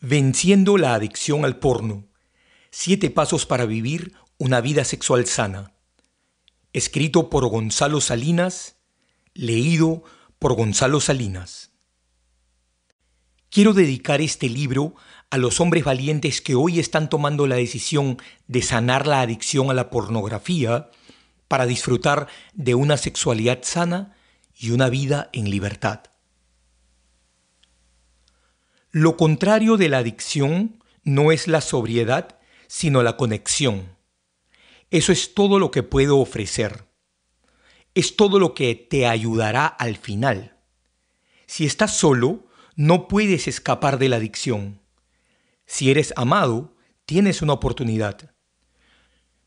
Venciendo la adicción al porno. Siete pasos para vivir una vida sexual sana. Escrito por Gonzalo Salinas. Leído por Gonzalo Salinas. Quiero dedicar este libro a los hombres valientes que hoy están tomando la decisión de sanar la adicción a la pornografía para disfrutar de una sexualidad sana y una vida en libertad. Lo contrario de la adicción no es la sobriedad, sino la conexión. Eso es todo lo que puedo ofrecer. Es todo lo que te ayudará al final. Si estás solo, no puedes escapar de la adicción. Si eres amado, tienes una oportunidad.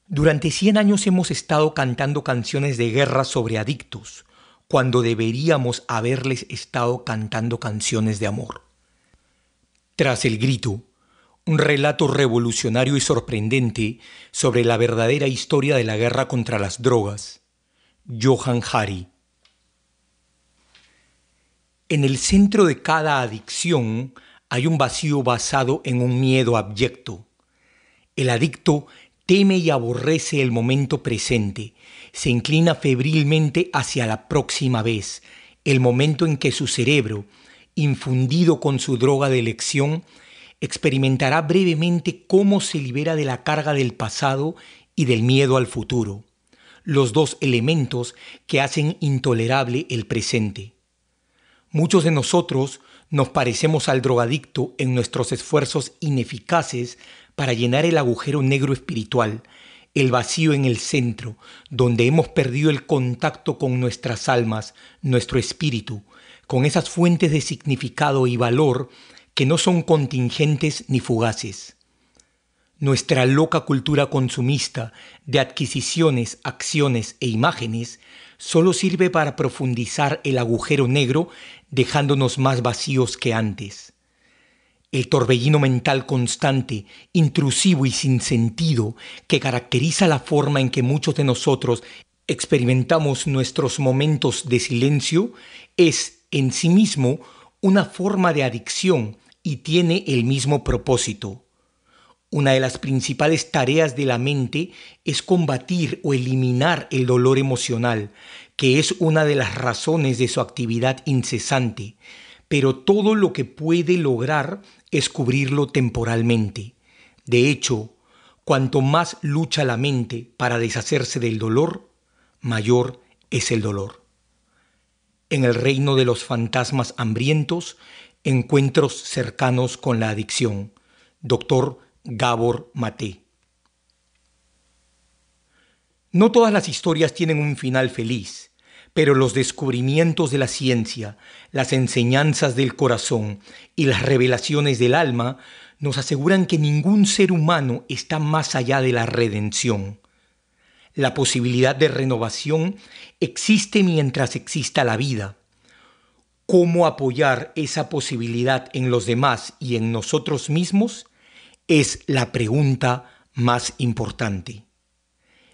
Durante 100 años hemos estado cantando canciones de guerra sobre adictos, cuando deberíamos haberles estado cantando canciones de amor. Tras el grito, un relato revolucionario y sorprendente sobre la verdadera historia de la guerra contra las drogas. Johan Hari. En el centro de cada adicción hay un vacío basado en un miedo abyecto. El adicto teme y aborrece el momento presente, se inclina febrilmente hacia la próxima vez, el momento en que su cerebro, infundido con su droga de elección, experimentará brevemente cómo se libera de la carga del pasado y del miedo al futuro, los dos elementos que hacen intolerable el presente. Muchos de nosotros nos parecemos al drogadicto en nuestros esfuerzos ineficaces para llenar el agujero negro espiritual, el vacío en el centro, donde hemos perdido el contacto con nuestras almas, nuestro espíritu, con esas fuentes de significado y valor que no son contingentes ni fugaces. Nuestra loca cultura consumista de adquisiciones, acciones e imágenes solo sirve para profundizar el agujero negro dejándonos más vacíos que antes. El torbellino mental constante, intrusivo y sin sentido que caracteriza la forma en que muchos de nosotros experimentamos nuestros momentos de silencio es en sí mismo una forma de adicción y tiene el mismo propósito. Una de las principales tareas de la mente es combatir o eliminar el dolor emocional, que es una de las razones de su actividad incesante, pero todo lo que puede lograr es cubrirlo temporalmente. De hecho, cuanto más lucha la mente para deshacerse del dolor, mayor es el dolor. En el reino de los fantasmas hambrientos, encuentros cercanos con la adicción. Doctor Gabor Maté. No todas las historias tienen un final feliz pero los descubrimientos de la ciencia, las enseñanzas del corazón y las revelaciones del alma nos aseguran que ningún ser humano está más allá de la redención. La posibilidad de renovación existe mientras exista la vida. Cómo apoyar esa posibilidad en los demás y en nosotros mismos es la pregunta más importante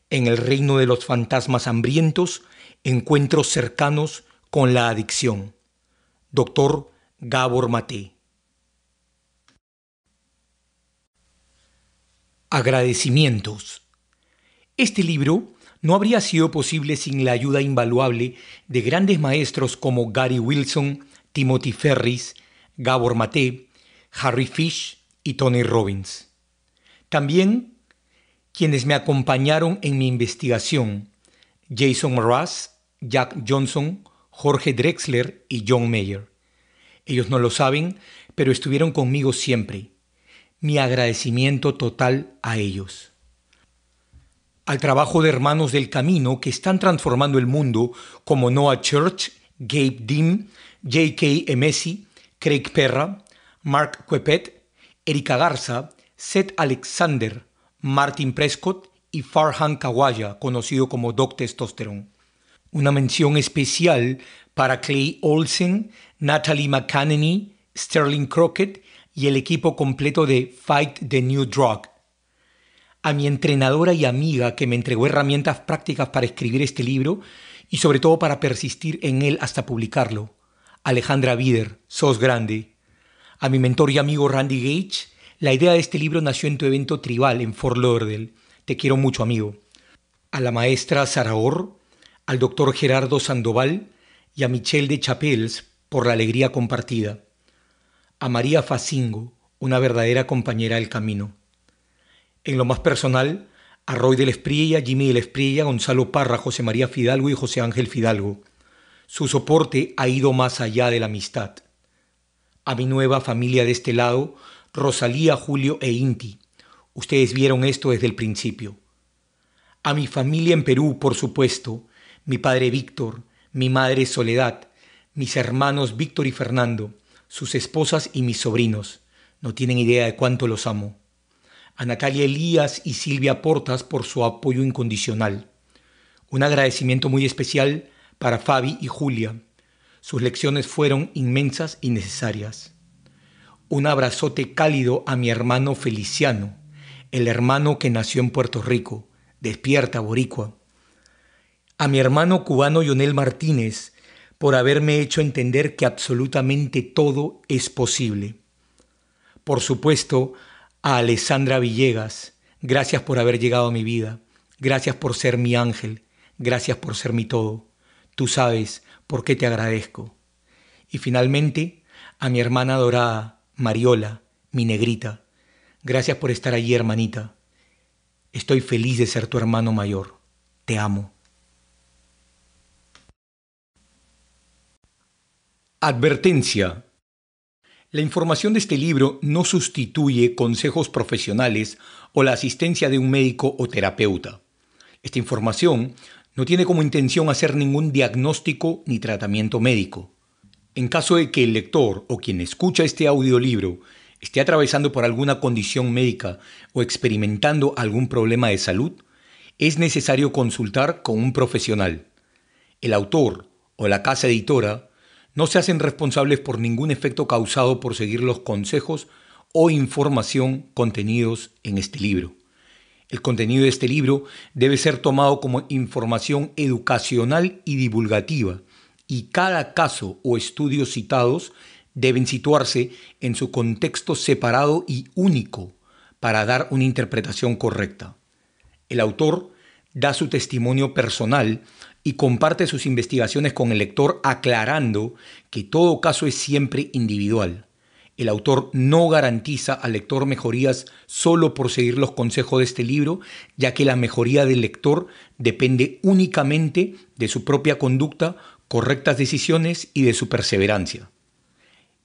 en el reino de los fantasmas hambrientos, encuentros cercanos con la adicción. Doctor Gabor Maté. Agradecimientos. Este libro no habría sido posible sin la ayuda invaluable de grandes maestros como Gary Wilson, Timothy Ferris, Gabor Maté, Harry Fish y Tony Robbins. También quienes me acompañaron en mi investigación, Jason Ross, Jack Johnson, Jorge Drexler y John Mayer. Ellos no lo saben, pero estuvieron conmigo siempre. Mi agradecimiento total a ellos. Al trabajo de Hermanos del Camino que están transformando el mundo, como Noah Church, Gabe Dean, J.K. Messi, Craig Perra, Mark Cuepet, Erika Garza, Seth Alexander, Martin Prescott y Farhan Kawaja, conocido como Doc Testosterone. Una mención especial para Clay Olsen, Natalie McCannany, Sterling Crockett y el equipo completo de Fight the New Drug. A mi entrenadora y amiga que me entregó herramientas prácticas para escribir este libro y sobre todo para persistir en él hasta publicarlo. Alejandra Bider, sos grande. A mi mentor y amigo Randy Gage, la idea de este libro nació en tu evento tribal en Fort Lauderdale. Te quiero mucho, amigo. A la maestra Saraor, al doctor Gerardo Sandoval y a Michelle de Chapels por la alegría compartida. A María Facingo, una verdadera compañera del camino. En lo más personal, a Roy del Espriella, Jimmy del Espriella, Gonzalo Parra, José María Fidalgo y José Ángel Fidalgo. Su soporte ha ido más allá de la amistad. A mi nueva familia de este lado, Rosalía, Julio e Inti. Ustedes vieron esto desde el principio. A mi familia en Perú, por supuesto, mi padre Víctor, mi madre Soledad, mis hermanos Víctor y Fernando, sus esposas y mis sobrinos. No tienen idea de cuánto los amo. A Natalia Elías y Silvia Portas por su apoyo incondicional. Un agradecimiento muy especial para Fabi y Julia. Sus lecciones fueron inmensas y necesarias. Un abrazote cálido a mi hermano Feliciano, el hermano que nació en Puerto Rico. Despierta, Boricua. A mi hermano cubano Lionel Martínez, por haberme hecho entender que absolutamente todo es posible. Por supuesto, a Alessandra Villegas, gracias por haber llegado a mi vida, gracias por ser mi ángel, gracias por ser mi todo. Tú sabes por qué te agradezco. Y finalmente, a mi hermana dorada, Mariola, mi negrita, gracias por estar allí, hermanita. Estoy feliz de ser tu hermano mayor. Te amo. Advertencia. La información de este libro no sustituye consejos profesionales o la asistencia de un médico o terapeuta. Esta información no tiene como intención hacer ningún diagnóstico ni tratamiento médico. En caso de que el lector o quien escucha este audiolibro esté atravesando por alguna condición médica o experimentando algún problema de salud, es necesario consultar con un profesional. El autor o la casa editora no se hacen responsables por ningún efecto causado por seguir los consejos o información contenidos en este libro. El contenido de este libro debe ser tomado como información educacional y divulgativa y cada caso o estudio citados deben situarse en su contexto separado y único para dar una interpretación correcta. El autor da su testimonio personal y comparte sus investigaciones con el lector aclarando que todo caso es siempre individual. El autor no garantiza al lector mejorías solo por seguir los consejos de este libro, ya que la mejoría del lector depende únicamente de su propia conducta correctas decisiones y de su perseverancia.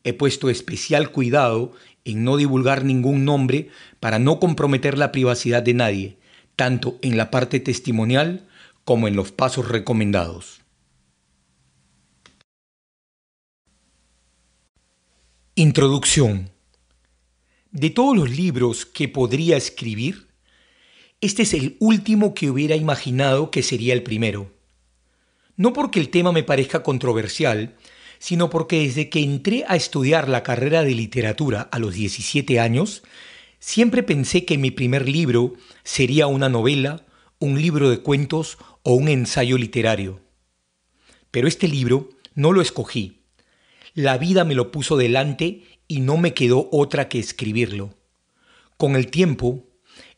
He puesto especial cuidado en no divulgar ningún nombre para no comprometer la privacidad de nadie, tanto en la parte testimonial como en los pasos recomendados. Introducción. De todos los libros que podría escribir, este es el último que hubiera imaginado que sería el primero. No porque el tema me parezca controversial, sino porque desde que entré a estudiar la carrera de literatura a los 17 años, siempre pensé que mi primer libro sería una novela, un libro de cuentos o un ensayo literario. Pero este libro no lo escogí. La vida me lo puso delante y no me quedó otra que escribirlo. Con el tiempo,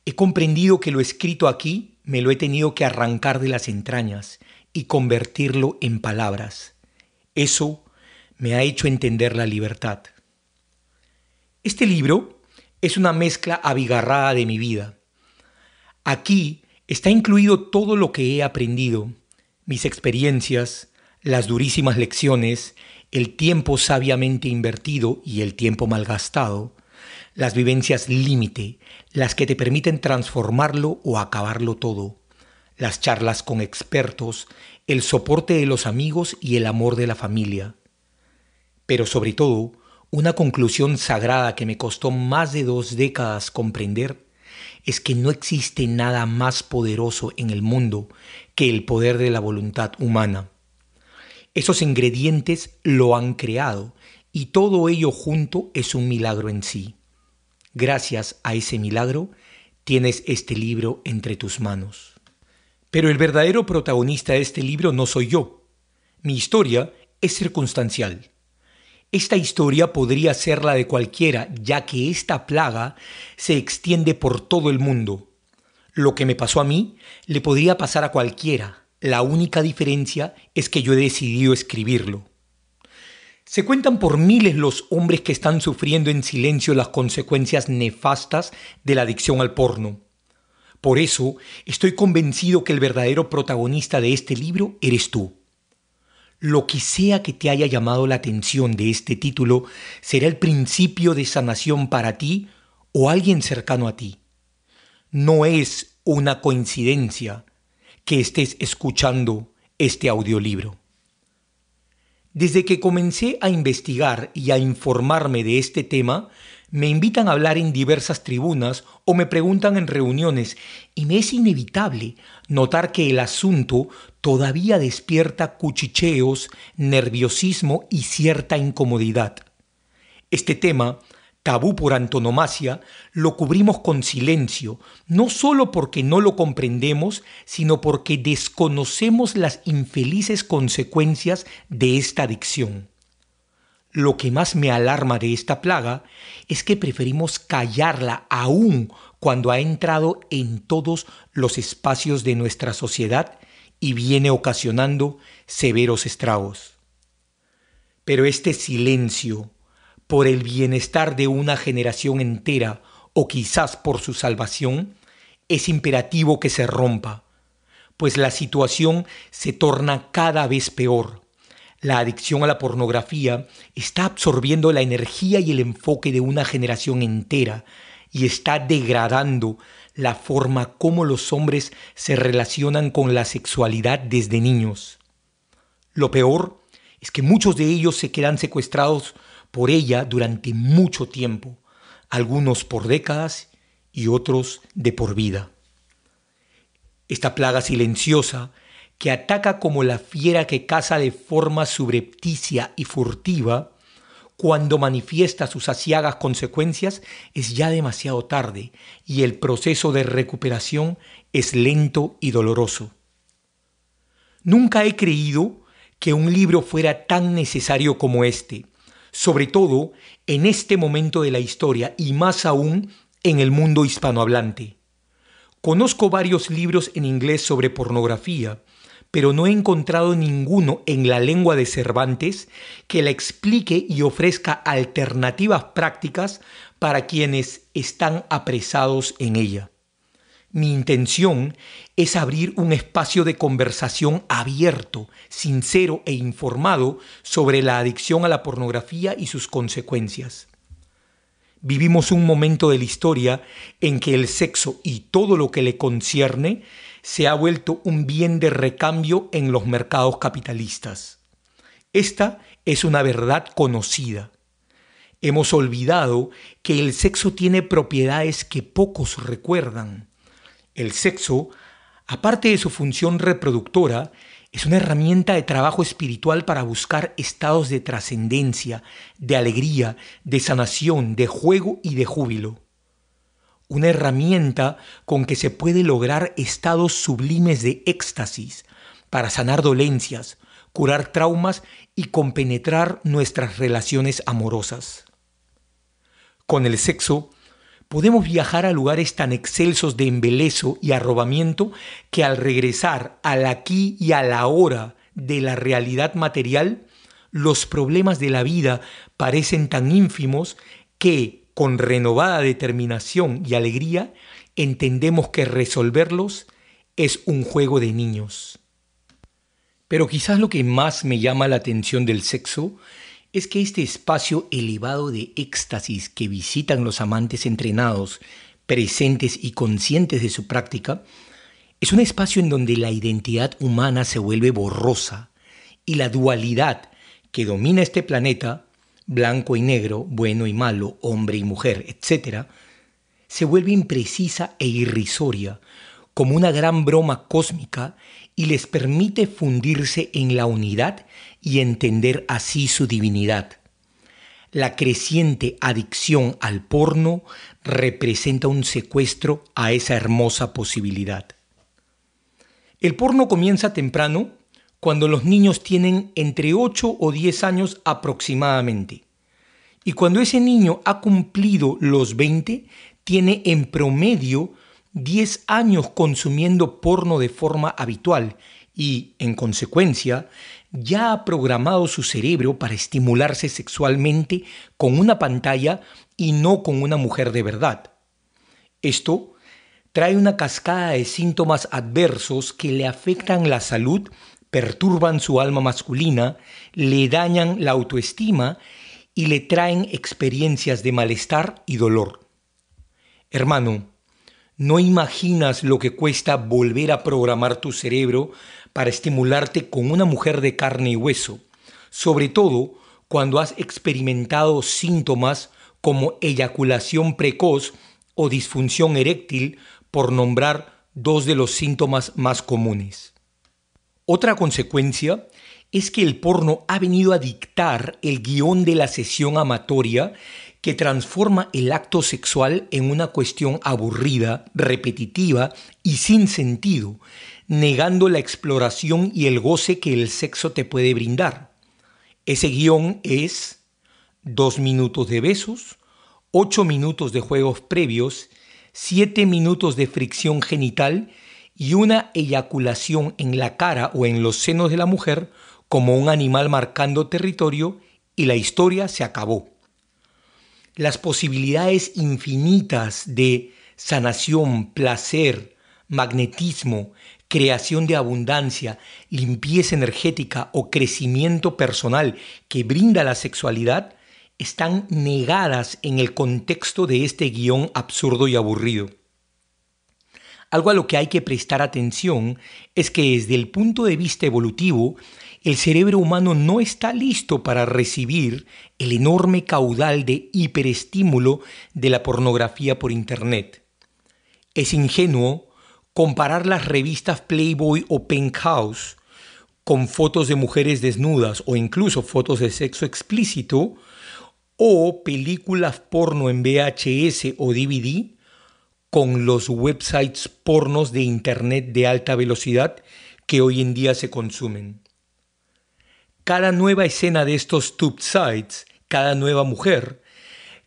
he comprendido que lo escrito aquí me lo he tenido que arrancar de las entrañas y convertirlo en palabras. Eso me ha hecho entender la libertad. Este libro es una mezcla abigarrada de mi vida. Aquí está incluido todo lo que he aprendido, mis experiencias, las durísimas lecciones, el tiempo sabiamente invertido y el tiempo malgastado, las vivencias límite, las que te permiten transformarlo o acabarlo todo las charlas con expertos, el soporte de los amigos y el amor de la familia. Pero sobre todo, una conclusión sagrada que me costó más de dos décadas comprender es que no existe nada más poderoso en el mundo que el poder de la voluntad humana. Esos ingredientes lo han creado y todo ello junto es un milagro en sí. Gracias a ese milagro tienes este libro entre tus manos. Pero el verdadero protagonista de este libro no soy yo. Mi historia es circunstancial. Esta historia podría ser la de cualquiera, ya que esta plaga se extiende por todo el mundo. Lo que me pasó a mí le podría pasar a cualquiera. La única diferencia es que yo he decidido escribirlo. Se cuentan por miles los hombres que están sufriendo en silencio las consecuencias nefastas de la adicción al porno. Por eso estoy convencido que el verdadero protagonista de este libro eres tú. Lo que sea que te haya llamado la atención de este título será el principio de sanación para ti o alguien cercano a ti. No es una coincidencia que estés escuchando este audiolibro. Desde que comencé a investigar y a informarme de este tema, me invitan a hablar en diversas tribunas o me preguntan en reuniones y me es inevitable notar que el asunto todavía despierta cuchicheos, nerviosismo y cierta incomodidad. Este tema, tabú por antonomasia, lo cubrimos con silencio, no solo porque no lo comprendemos, sino porque desconocemos las infelices consecuencias de esta adicción. Lo que más me alarma de esta plaga es que preferimos callarla aún cuando ha entrado en todos los espacios de nuestra sociedad y viene ocasionando severos estragos. Pero este silencio, por el bienestar de una generación entera o quizás por su salvación, es imperativo que se rompa, pues la situación se torna cada vez peor la adicción a la pornografía está absorbiendo la energía y el enfoque de una generación entera y está degradando la forma como los hombres se relacionan con la sexualidad desde niños. Lo peor es que muchos de ellos se quedan secuestrados por ella durante mucho tiempo, algunos por décadas y otros de por vida. Esta plaga silenciosa que ataca como la fiera que caza de forma subrepticia y furtiva, cuando manifiesta sus aciagas consecuencias es ya demasiado tarde y el proceso de recuperación es lento y doloroso. Nunca he creído que un libro fuera tan necesario como este, sobre todo en este momento de la historia y más aún en el mundo hispanohablante. Conozco varios libros en inglés sobre pornografía, pero no he encontrado ninguno en la lengua de Cervantes que la explique y ofrezca alternativas prácticas para quienes están apresados en ella. Mi intención es abrir un espacio de conversación abierto, sincero e informado sobre la adicción a la pornografía y sus consecuencias. Vivimos un momento de la historia en que el sexo y todo lo que le concierne se ha vuelto un bien de recambio en los mercados capitalistas. Esta es una verdad conocida. Hemos olvidado que el sexo tiene propiedades que pocos recuerdan. El sexo, aparte de su función reproductora, es una herramienta de trabajo espiritual para buscar estados de trascendencia, de alegría, de sanación, de juego y de júbilo una herramienta con que se puede lograr estados sublimes de éxtasis para sanar dolencias, curar traumas y compenetrar nuestras relaciones amorosas. Con el sexo, podemos viajar a lugares tan excelsos de embelezo y arrobamiento que al regresar al aquí y a la hora de la realidad material, los problemas de la vida parecen tan ínfimos que con renovada determinación y alegría, entendemos que resolverlos es un juego de niños. Pero quizás lo que más me llama la atención del sexo es que este espacio elevado de éxtasis que visitan los amantes entrenados, presentes y conscientes de su práctica, es un espacio en donde la identidad humana se vuelve borrosa y la dualidad que domina este planeta blanco y negro, bueno y malo, hombre y mujer, etc., se vuelve imprecisa e irrisoria, como una gran broma cósmica, y les permite fundirse en la unidad y entender así su divinidad. La creciente adicción al porno representa un secuestro a esa hermosa posibilidad. El porno comienza temprano cuando los niños tienen entre 8 o 10 años aproximadamente. Y cuando ese niño ha cumplido los 20, tiene en promedio 10 años consumiendo porno de forma habitual y, en consecuencia, ya ha programado su cerebro para estimularse sexualmente con una pantalla y no con una mujer de verdad. Esto trae una cascada de síntomas adversos que le afectan la salud perturban su alma masculina, le dañan la autoestima y le traen experiencias de malestar y dolor. Hermano, no imaginas lo que cuesta volver a programar tu cerebro para estimularte con una mujer de carne y hueso, sobre todo cuando has experimentado síntomas como eyaculación precoz o disfunción eréctil, por nombrar dos de los síntomas más comunes. Otra consecuencia es que el porno ha venido a dictar el guión de la sesión amatoria que transforma el acto sexual en una cuestión aburrida, repetitiva y sin sentido, negando la exploración y el goce que el sexo te puede brindar. Ese guión es dos minutos de besos, ocho minutos de juegos previos, siete minutos de fricción genital y una eyaculación en la cara o en los senos de la mujer como un animal marcando territorio y la historia se acabó. Las posibilidades infinitas de sanación, placer, magnetismo, creación de abundancia, limpieza energética o crecimiento personal que brinda la sexualidad están negadas en el contexto de este guión absurdo y aburrido. Algo a lo que hay que prestar atención es que desde el punto de vista evolutivo, el cerebro humano no está listo para recibir el enorme caudal de hiperestímulo de la pornografía por Internet. Es ingenuo comparar las revistas Playboy o Penthouse con fotos de mujeres desnudas o incluso fotos de sexo explícito o películas porno en VHS o DVD con los websites pornos de Internet de alta velocidad que hoy en día se consumen. Cada nueva escena de estos tube sites, cada nueva mujer,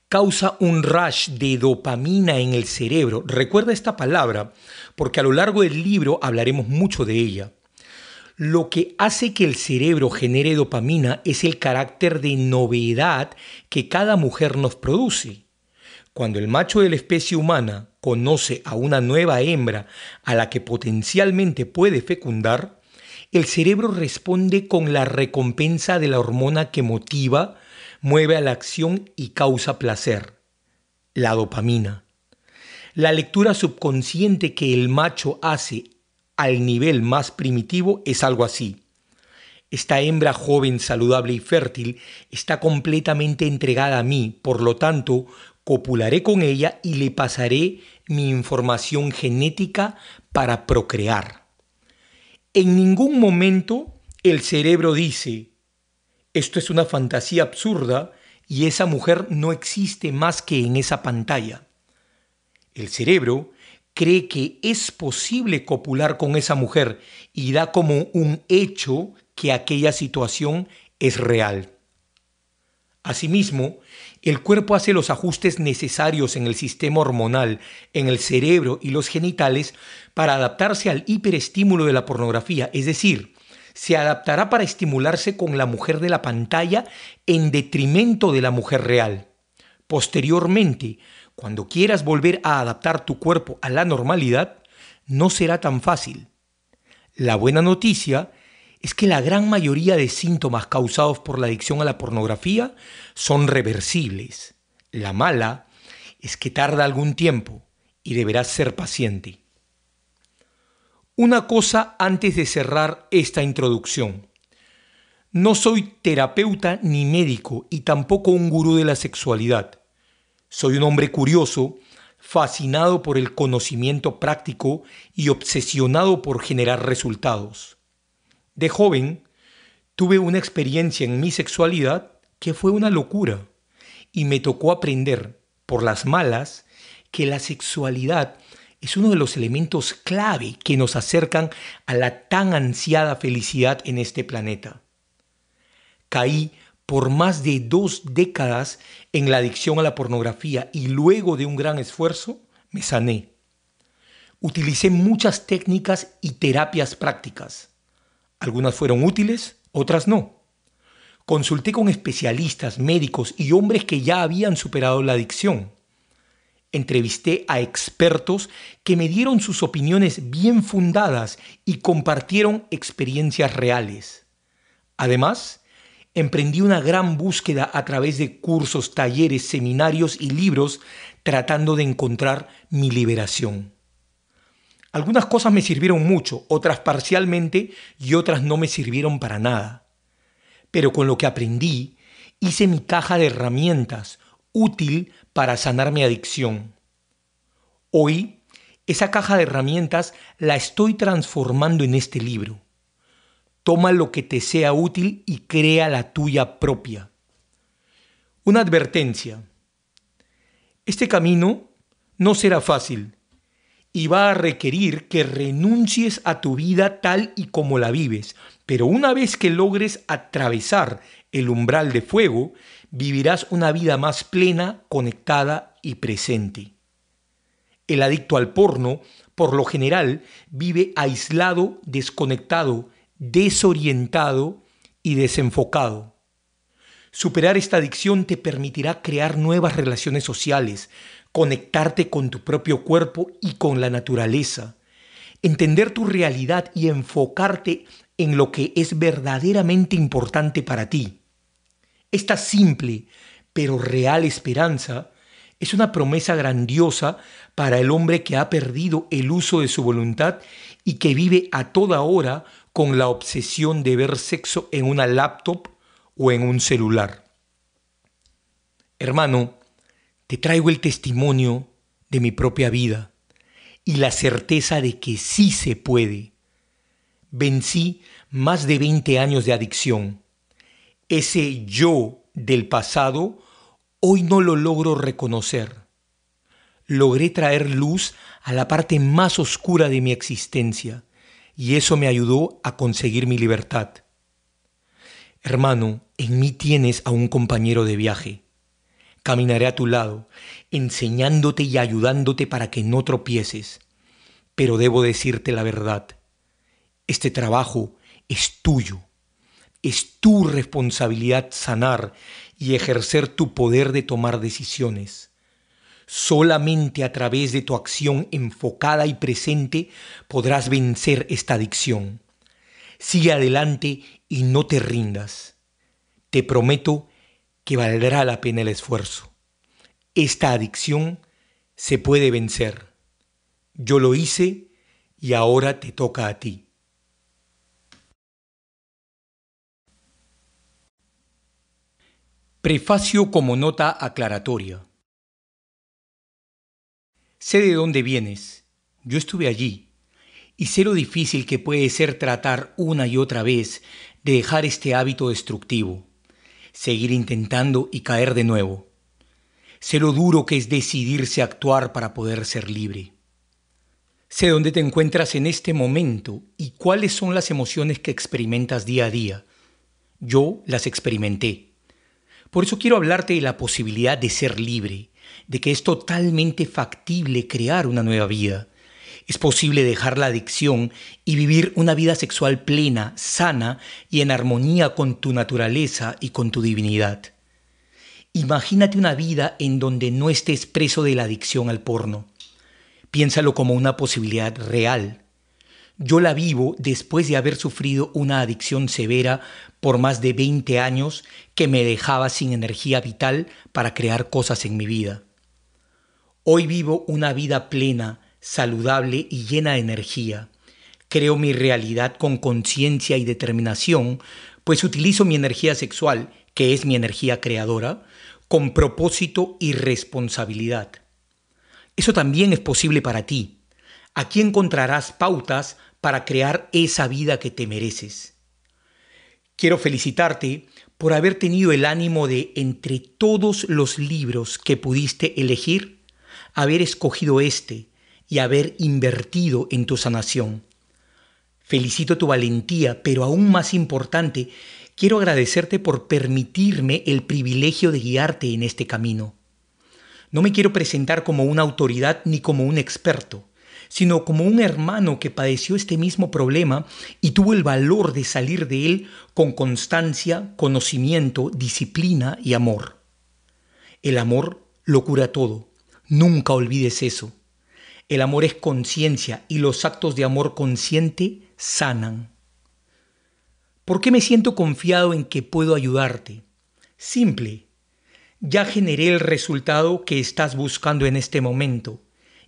causa un rush de dopamina en el cerebro. Recuerda esta palabra, porque a lo largo del libro hablaremos mucho de ella. Lo que hace que el cerebro genere dopamina es el carácter de novedad que cada mujer nos produce. Cuando el macho de la especie humana conoce a una nueva hembra a la que potencialmente puede fecundar, el cerebro responde con la recompensa de la hormona que motiva, mueve a la acción y causa placer, la dopamina. La lectura subconsciente que el macho hace al nivel más primitivo es algo así. Esta hembra joven, saludable y fértil está completamente entregada a mí, por lo tanto, copularé con ella y le pasaré mi información genética para procrear. En ningún momento el cerebro dice, esto es una fantasía absurda y esa mujer no existe más que en esa pantalla. El cerebro cree que es posible copular con esa mujer y da como un hecho que aquella situación es real. Asimismo, el cuerpo hace los ajustes necesarios en el sistema hormonal, en el cerebro y los genitales para adaptarse al hiperestímulo de la pornografía, es decir, se adaptará para estimularse con la mujer de la pantalla en detrimento de la mujer real. Posteriormente, cuando quieras volver a adaptar tu cuerpo a la normalidad, no será tan fácil. La buena noticia es que la gran mayoría de síntomas causados por la adicción a la pornografía son reversibles. La mala es que tarda algún tiempo y deberás ser paciente. Una cosa antes de cerrar esta introducción. No soy terapeuta ni médico y tampoco un gurú de la sexualidad. Soy un hombre curioso, fascinado por el conocimiento práctico y obsesionado por generar resultados. De joven, tuve una experiencia en mi sexualidad que fue una locura y me tocó aprender por las malas que la sexualidad es uno de los elementos clave que nos acercan a la tan ansiada felicidad en este planeta. Caí por más de dos décadas en la adicción a la pornografía y luego de un gran esfuerzo me sané. Utilicé muchas técnicas y terapias prácticas. Algunas fueron útiles, otras no. Consulté con especialistas, médicos y hombres que ya habían superado la adicción. Entrevisté a expertos que me dieron sus opiniones bien fundadas y compartieron experiencias reales. Además, emprendí una gran búsqueda a través de cursos, talleres, seminarios y libros tratando de encontrar mi liberación. Algunas cosas me sirvieron mucho, otras parcialmente y otras no me sirvieron para nada. Pero con lo que aprendí, hice mi caja de herramientas útil para sanar mi adicción. Hoy, esa caja de herramientas la estoy transformando en este libro. Toma lo que te sea útil y crea la tuya propia. Una advertencia. Este camino no será fácil y va a requerir que renuncies a tu vida tal y como la vives. Pero una vez que logres atravesar el umbral de fuego, vivirás una vida más plena, conectada y presente. El adicto al porno, por lo general, vive aislado, desconectado, desorientado y desenfocado. Superar esta adicción te permitirá crear nuevas relaciones sociales, conectarte con tu propio cuerpo y con la naturaleza, entender tu realidad y enfocarte en lo que es verdaderamente importante para ti. Esta simple pero real esperanza es una promesa grandiosa para el hombre que ha perdido el uso de su voluntad y que vive a toda hora con la obsesión de ver sexo en una laptop o en un celular. Hermano, te traigo el testimonio de mi propia vida y la certeza de que sí se puede. Vencí más de 20 años de adicción. Ese yo del pasado hoy no lo logro reconocer. Logré traer luz a la parte más oscura de mi existencia y eso me ayudó a conseguir mi libertad. Hermano, en mí tienes a un compañero de viaje Caminaré a tu lado, enseñándote y ayudándote para que no tropieces. Pero debo decirte la verdad. Este trabajo es tuyo. Es tu responsabilidad sanar y ejercer tu poder de tomar decisiones. Solamente a través de tu acción enfocada y presente podrás vencer esta adicción. Sigue adelante y no te rindas. Te prometo que valdrá la pena el esfuerzo. Esta adicción se puede vencer. Yo lo hice y ahora te toca a ti. Prefacio como nota aclaratoria. Sé de dónde vienes, yo estuve allí, y sé lo difícil que puede ser tratar una y otra vez de dejar este hábito destructivo seguir intentando y caer de nuevo. Sé lo duro que es decidirse a actuar para poder ser libre. Sé dónde te encuentras en este momento y cuáles son las emociones que experimentas día a día. Yo las experimenté. Por eso quiero hablarte de la posibilidad de ser libre, de que es totalmente factible crear una nueva vida, es posible dejar la adicción y vivir una vida sexual plena, sana y en armonía con tu naturaleza y con tu divinidad. Imagínate una vida en donde no estés preso de la adicción al porno. Piénsalo como una posibilidad real. Yo la vivo después de haber sufrido una adicción severa por más de 20 años que me dejaba sin energía vital para crear cosas en mi vida. Hoy vivo una vida plena, saludable y llena de energía. Creo mi realidad con conciencia y determinación, pues utilizo mi energía sexual, que es mi energía creadora, con propósito y responsabilidad. Eso también es posible para ti. Aquí encontrarás pautas para crear esa vida que te mereces. Quiero felicitarte por haber tenido el ánimo de, entre todos los libros que pudiste elegir, haber escogido este y haber invertido en tu sanación. Felicito tu valentía, pero aún más importante, quiero agradecerte por permitirme el privilegio de guiarte en este camino. No me quiero presentar como una autoridad ni como un experto, sino como un hermano que padeció este mismo problema y tuvo el valor de salir de él con constancia, conocimiento, disciplina y amor. El amor lo cura todo. Nunca olvides eso. El amor es conciencia y los actos de amor consciente sanan. ¿Por qué me siento confiado en que puedo ayudarte? Simple. Ya generé el resultado que estás buscando en este momento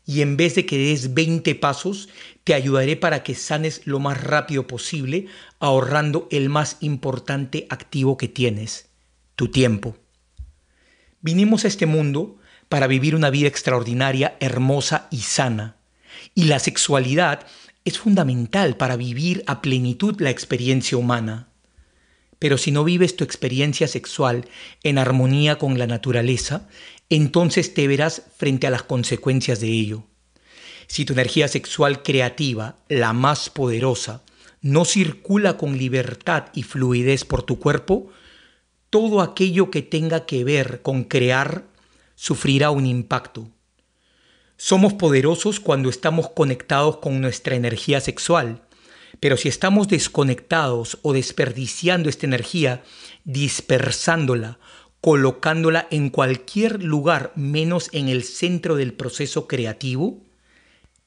y en vez de que des 20 pasos, te ayudaré para que sanes lo más rápido posible, ahorrando el más importante activo que tienes, tu tiempo. Vinimos a este mundo para vivir una vida extraordinaria, hermosa y sana. Y la sexualidad es fundamental para vivir a plenitud la experiencia humana. Pero si no vives tu experiencia sexual en armonía con la naturaleza, entonces te verás frente a las consecuencias de ello. Si tu energía sexual creativa, la más poderosa, no circula con libertad y fluidez por tu cuerpo, todo aquello que tenga que ver con crear sufrirá un impacto. Somos poderosos cuando estamos conectados con nuestra energía sexual, pero si estamos desconectados o desperdiciando esta energía, dispersándola, colocándola en cualquier lugar menos en el centro del proceso creativo,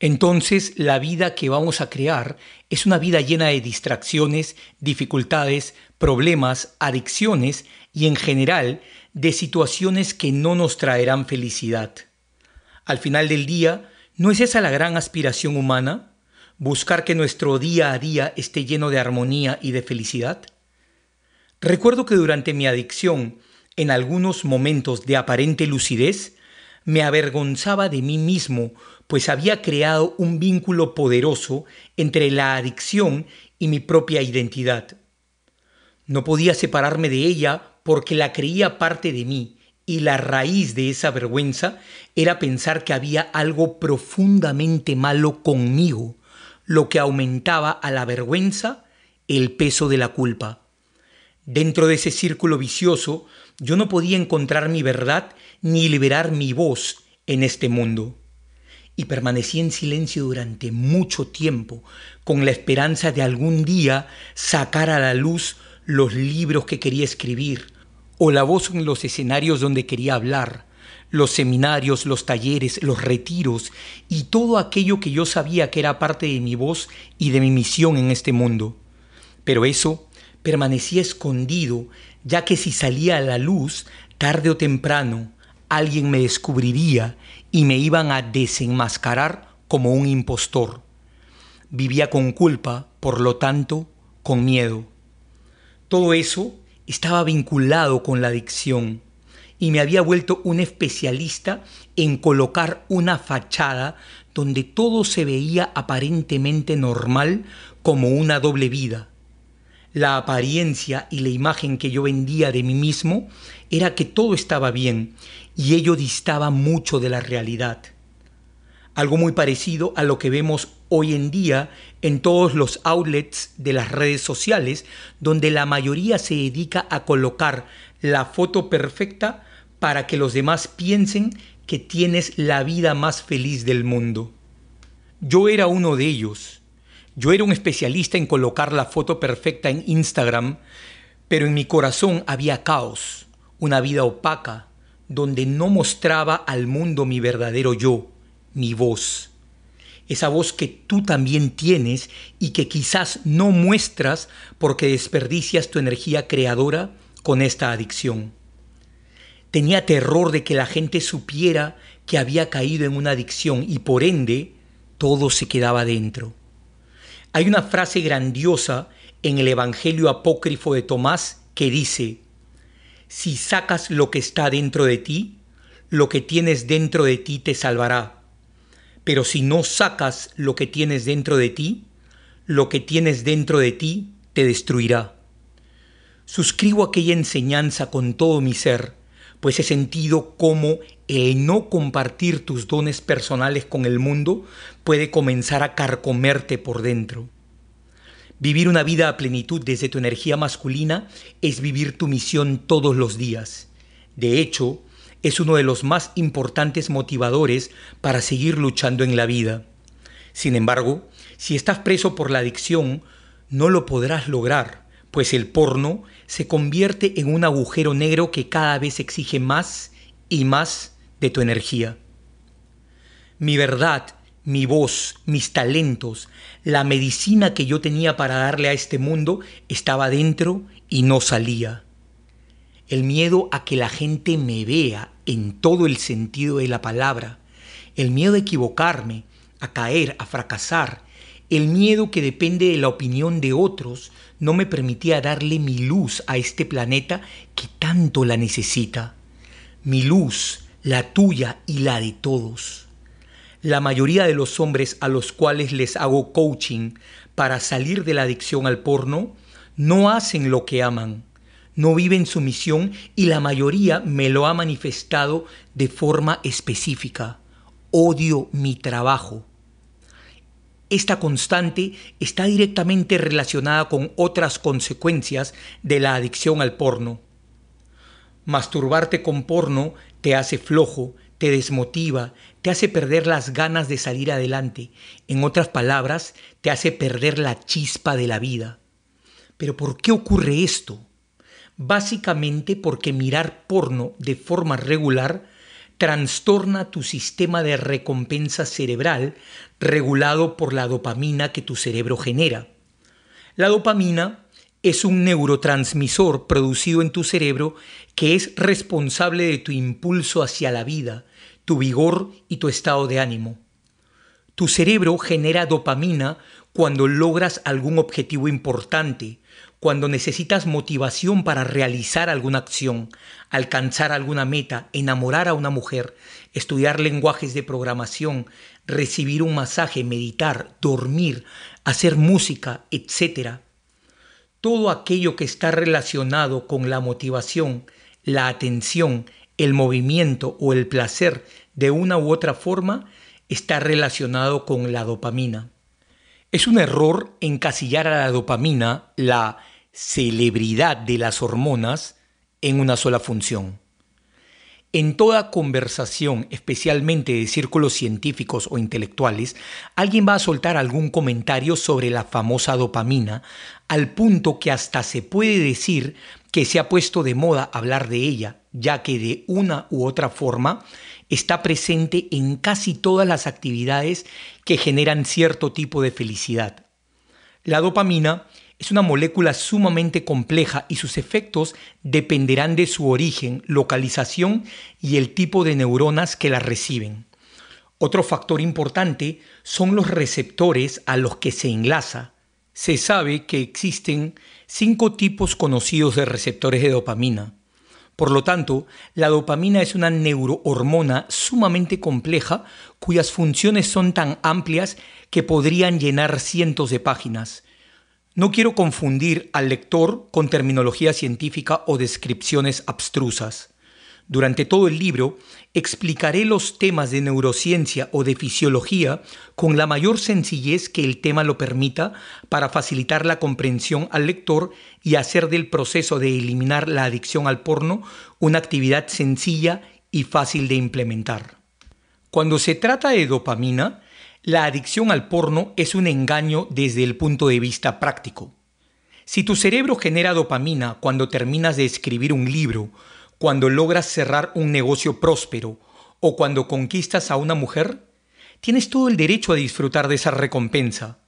entonces la vida que vamos a crear es una vida llena de distracciones, dificultades, problemas, adicciones y en general de situaciones que no nos traerán felicidad. Al final del día, ¿no es esa la gran aspiración humana? ¿Buscar que nuestro día a día esté lleno de armonía y de felicidad? Recuerdo que durante mi adicción, en algunos momentos de aparente lucidez, me avergonzaba de mí mismo, pues había creado un vínculo poderoso entre la adicción y mi propia identidad. No podía separarme de ella porque la creía parte de mí y la raíz de esa vergüenza era pensar que había algo profundamente malo conmigo, lo que aumentaba a la vergüenza el peso de la culpa. Dentro de ese círculo vicioso, yo no podía encontrar mi verdad ni liberar mi voz en este mundo. Y permanecí en silencio durante mucho tiempo, con la esperanza de algún día sacar a la luz los libros que quería escribir, o la voz en los escenarios donde quería hablar, los seminarios, los talleres, los retiros y todo aquello que yo sabía que era parte de mi voz y de mi misión en este mundo. Pero eso permanecía escondido, ya que si salía a la luz, tarde o temprano, alguien me descubriría y me iban a desenmascarar como un impostor. Vivía con culpa, por lo tanto, con miedo. Todo eso estaba vinculado con la adicción y me había vuelto un especialista en colocar una fachada donde todo se veía aparentemente normal como una doble vida. La apariencia y la imagen que yo vendía de mí mismo era que todo estaba bien y ello distaba mucho de la realidad. Algo muy parecido a lo que vemos hoy en día en todos los outlets de las redes sociales, donde la mayoría se dedica a colocar la foto perfecta para que los demás piensen que tienes la vida más feliz del mundo. Yo era uno de ellos. Yo era un especialista en colocar la foto perfecta en Instagram, pero en mi corazón había caos, una vida opaca, donde no mostraba al mundo mi verdadero yo, mi voz esa voz que tú también tienes y que quizás no muestras porque desperdicias tu energía creadora con esta adicción. Tenía terror de que la gente supiera que había caído en una adicción y por ende todo se quedaba dentro. Hay una frase grandiosa en el Evangelio apócrifo de Tomás que dice, si sacas lo que está dentro de ti, lo que tienes dentro de ti te salvará pero si no sacas lo que tienes dentro de ti, lo que tienes dentro de ti te destruirá. Suscribo aquella enseñanza con todo mi ser, pues he sentido cómo el no compartir tus dones personales con el mundo puede comenzar a carcomerte por dentro. Vivir una vida a plenitud desde tu energía masculina es vivir tu misión todos los días. De hecho, es uno de los más importantes motivadores para seguir luchando en la vida. Sin embargo, si estás preso por la adicción, no lo podrás lograr, pues el porno se convierte en un agujero negro que cada vez exige más y más de tu energía. Mi verdad, mi voz, mis talentos, la medicina que yo tenía para darle a este mundo estaba dentro y no salía el miedo a que la gente me vea en todo el sentido de la palabra, el miedo a equivocarme, a caer, a fracasar, el miedo que depende de la opinión de otros no me permitía darle mi luz a este planeta que tanto la necesita. Mi luz, la tuya y la de todos. La mayoría de los hombres a los cuales les hago coaching para salir de la adicción al porno no hacen lo que aman no en su misión y la mayoría me lo ha manifestado de forma específica. Odio mi trabajo. Esta constante está directamente relacionada con otras consecuencias de la adicción al porno. Masturbarte con porno te hace flojo, te desmotiva, te hace perder las ganas de salir adelante. En otras palabras, te hace perder la chispa de la vida. Pero ¿por qué ocurre esto? básicamente porque mirar porno de forma regular trastorna tu sistema de recompensa cerebral regulado por la dopamina que tu cerebro genera. La dopamina es un neurotransmisor producido en tu cerebro que es responsable de tu impulso hacia la vida, tu vigor y tu estado de ánimo. Tu cerebro genera dopamina cuando logras algún objetivo importante, cuando necesitas motivación para realizar alguna acción, alcanzar alguna meta, enamorar a una mujer, estudiar lenguajes de programación, recibir un masaje, meditar, dormir, hacer música, etc. Todo aquello que está relacionado con la motivación, la atención, el movimiento o el placer de una u otra forma está relacionado con la dopamina. Es un error encasillar a la dopamina, la celebridad de las hormonas en una sola función. En toda conversación, especialmente de círculos científicos o intelectuales, alguien va a soltar algún comentario sobre la famosa dopamina, al punto que hasta se puede decir que se ha puesto de moda hablar de ella, ya que de una u otra forma está presente en casi todas las actividades que generan cierto tipo de felicidad. La dopamina es una molécula sumamente compleja y sus efectos dependerán de su origen, localización y el tipo de neuronas que la reciben. Otro factor importante son los receptores a los que se enlaza. Se sabe que existen cinco tipos conocidos de receptores de dopamina. Por lo tanto, la dopamina es una neurohormona sumamente compleja cuyas funciones son tan amplias que podrían llenar cientos de páginas. No quiero confundir al lector con terminología científica o descripciones abstrusas. Durante todo el libro explicaré los temas de neurociencia o de fisiología con la mayor sencillez que el tema lo permita para facilitar la comprensión al lector y hacer del proceso de eliminar la adicción al porno una actividad sencilla y fácil de implementar. Cuando se trata de dopamina, la adicción al porno es un engaño desde el punto de vista práctico. Si tu cerebro genera dopamina cuando terminas de escribir un libro, cuando logras cerrar un negocio próspero o cuando conquistas a una mujer, tienes todo el derecho a disfrutar de esa recompensa.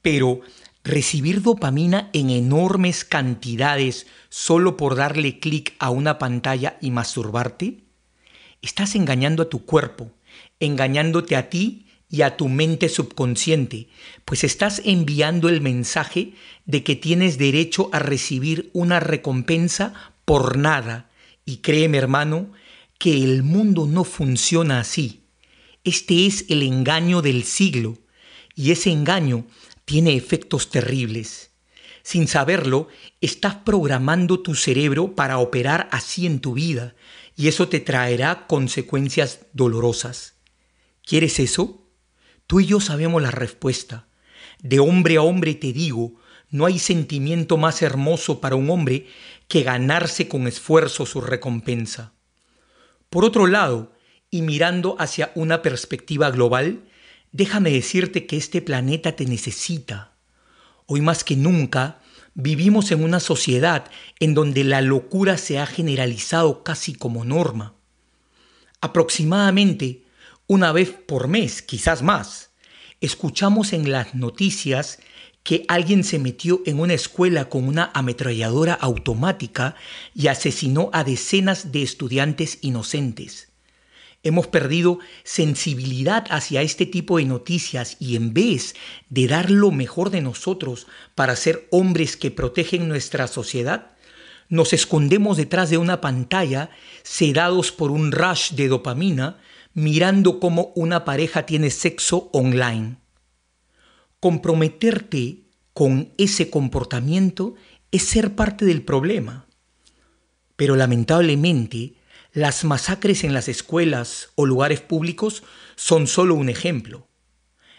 Pero recibir dopamina en enormes cantidades solo por darle clic a una pantalla y masturbarte, estás engañando a tu cuerpo, engañándote a ti y a tu mente subconsciente, pues estás enviando el mensaje de que tienes derecho a recibir una recompensa por nada. Y créeme hermano, que el mundo no funciona así. Este es el engaño del siglo, y ese engaño tiene efectos terribles. Sin saberlo, estás programando tu cerebro para operar así en tu vida, y eso te traerá consecuencias dolorosas. ¿Quieres eso? Tú y yo sabemos la respuesta. De hombre a hombre te digo, no hay sentimiento más hermoso para un hombre que ganarse con esfuerzo su recompensa. Por otro lado, y mirando hacia una perspectiva global, déjame decirte que este planeta te necesita. Hoy más que nunca, vivimos en una sociedad en donde la locura se ha generalizado casi como norma. Aproximadamente una vez por mes, quizás más, escuchamos en las noticias que alguien se metió en una escuela con una ametralladora automática y asesinó a decenas de estudiantes inocentes. Hemos perdido sensibilidad hacia este tipo de noticias y en vez de dar lo mejor de nosotros para ser hombres que protegen nuestra sociedad, nos escondemos detrás de una pantalla sedados por un rush de dopamina mirando cómo una pareja tiene sexo online. Comprometerte con ese comportamiento es ser parte del problema. Pero lamentablemente, las masacres en las escuelas o lugares públicos son solo un ejemplo.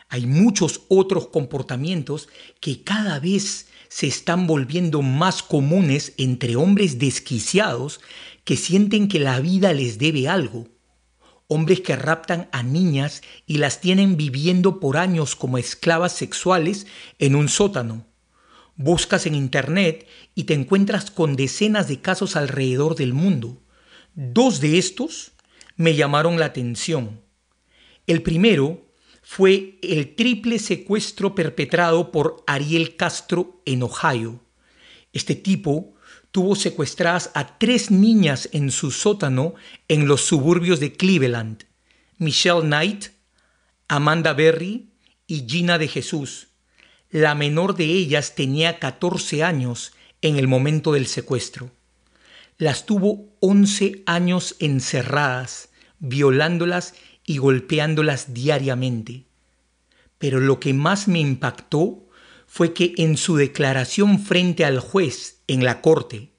Hay muchos otros comportamientos que cada vez se están volviendo más comunes entre hombres desquiciados que sienten que la vida les debe algo hombres que raptan a niñas y las tienen viviendo por años como esclavas sexuales en un sótano. Buscas en Internet y te encuentras con decenas de casos alrededor del mundo. Dos de estos me llamaron la atención. El primero fue el triple secuestro perpetrado por Ariel Castro en Ohio. Este tipo tuvo secuestradas a tres niñas en su sótano en los suburbios de Cleveland, Michelle Knight, Amanda Berry y Gina de Jesús. La menor de ellas tenía 14 años en el momento del secuestro. Las tuvo 11 años encerradas, violándolas y golpeándolas diariamente. Pero lo que más me impactó fue que en su declaración frente al juez en la corte,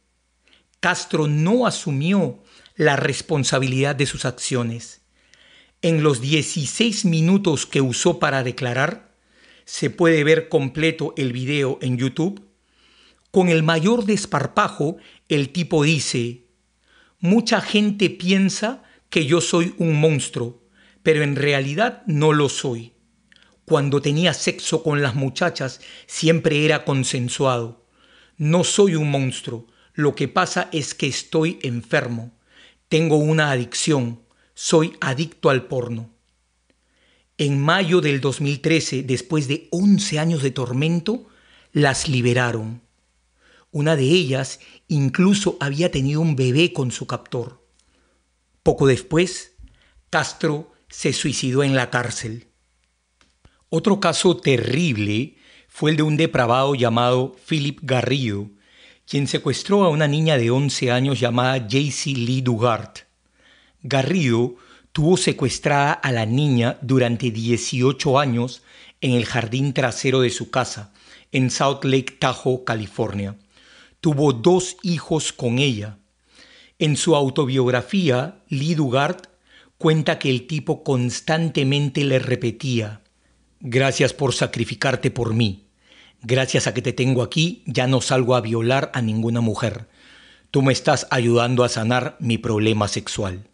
Castro no asumió la responsabilidad de sus acciones. En los 16 minutos que usó para declarar, se puede ver completo el video en YouTube, con el mayor desparpajo el tipo dice, mucha gente piensa que yo soy un monstruo, pero en realidad no lo soy. Cuando tenía sexo con las muchachas siempre era consensuado. No soy un monstruo. Lo que pasa es que estoy enfermo. Tengo una adicción. Soy adicto al porno. En mayo del 2013, después de 11 años de tormento, las liberaron. Una de ellas incluso había tenido un bebé con su captor. Poco después, Castro se suicidó en la cárcel. Otro caso terrible fue el de un depravado llamado Philip Garrido, quien secuestró a una niña de 11 años llamada Jaycee Lee Dugart. Garrido tuvo secuestrada a la niña durante 18 años en el jardín trasero de su casa, en South Lake Tahoe, California. Tuvo dos hijos con ella. En su autobiografía, Lee Dugard cuenta que el tipo constantemente le repetía, Gracias por sacrificarte por mí. Gracias a que te tengo aquí, ya no salgo a violar a ninguna mujer. Tú me estás ayudando a sanar mi problema sexual.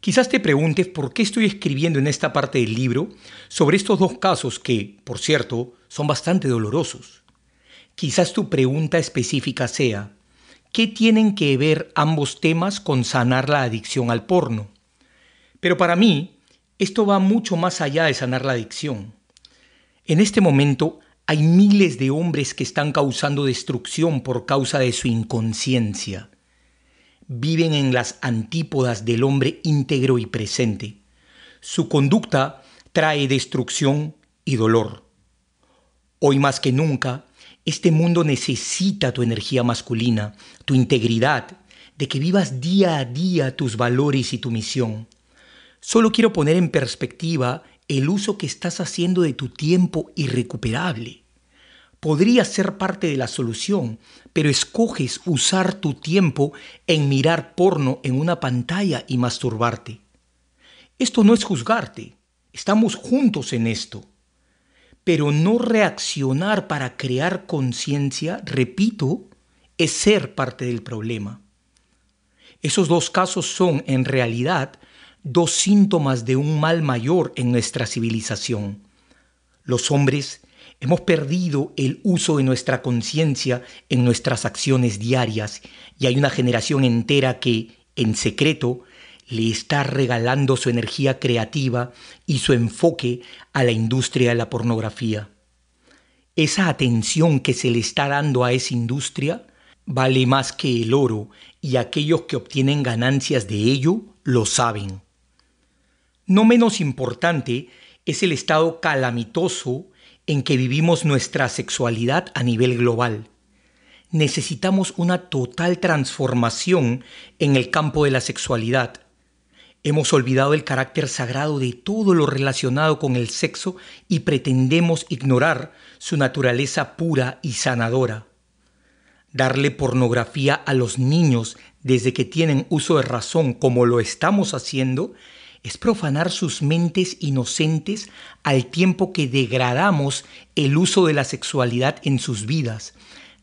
Quizás te preguntes por qué estoy escribiendo en esta parte del libro sobre estos dos casos que, por cierto, son bastante dolorosos. Quizás tu pregunta específica sea, ¿qué tienen que ver ambos temas con sanar la adicción al porno? Pero para mí, esto va mucho más allá de sanar la adicción. En este momento hay miles de hombres que están causando destrucción por causa de su inconsciencia. Viven en las antípodas del hombre íntegro y presente. Su conducta trae destrucción y dolor. Hoy más que nunca, este mundo necesita tu energía masculina, tu integridad, de que vivas día a día tus valores y tu misión. Solo quiero poner en perspectiva el uso que estás haciendo de tu tiempo irrecuperable. Podría ser parte de la solución, pero escoges usar tu tiempo en mirar porno en una pantalla y masturbarte. Esto no es juzgarte, estamos juntos en esto. Pero no reaccionar para crear conciencia, repito, es ser parte del problema. Esos dos casos son, en realidad, dos síntomas de un mal mayor en nuestra civilización. Los hombres hemos perdido el uso de nuestra conciencia en nuestras acciones diarias y hay una generación entera que, en secreto, le está regalando su energía creativa y su enfoque a la industria de la pornografía. Esa atención que se le está dando a esa industria vale más que el oro y aquellos que obtienen ganancias de ello lo saben. No menos importante es el estado calamitoso en que vivimos nuestra sexualidad a nivel global. Necesitamos una total transformación en el campo de la sexualidad. Hemos olvidado el carácter sagrado de todo lo relacionado con el sexo y pretendemos ignorar su naturaleza pura y sanadora. Darle pornografía a los niños desde que tienen uso de razón como lo estamos haciendo es profanar sus mentes inocentes al tiempo que degradamos el uso de la sexualidad en sus vidas,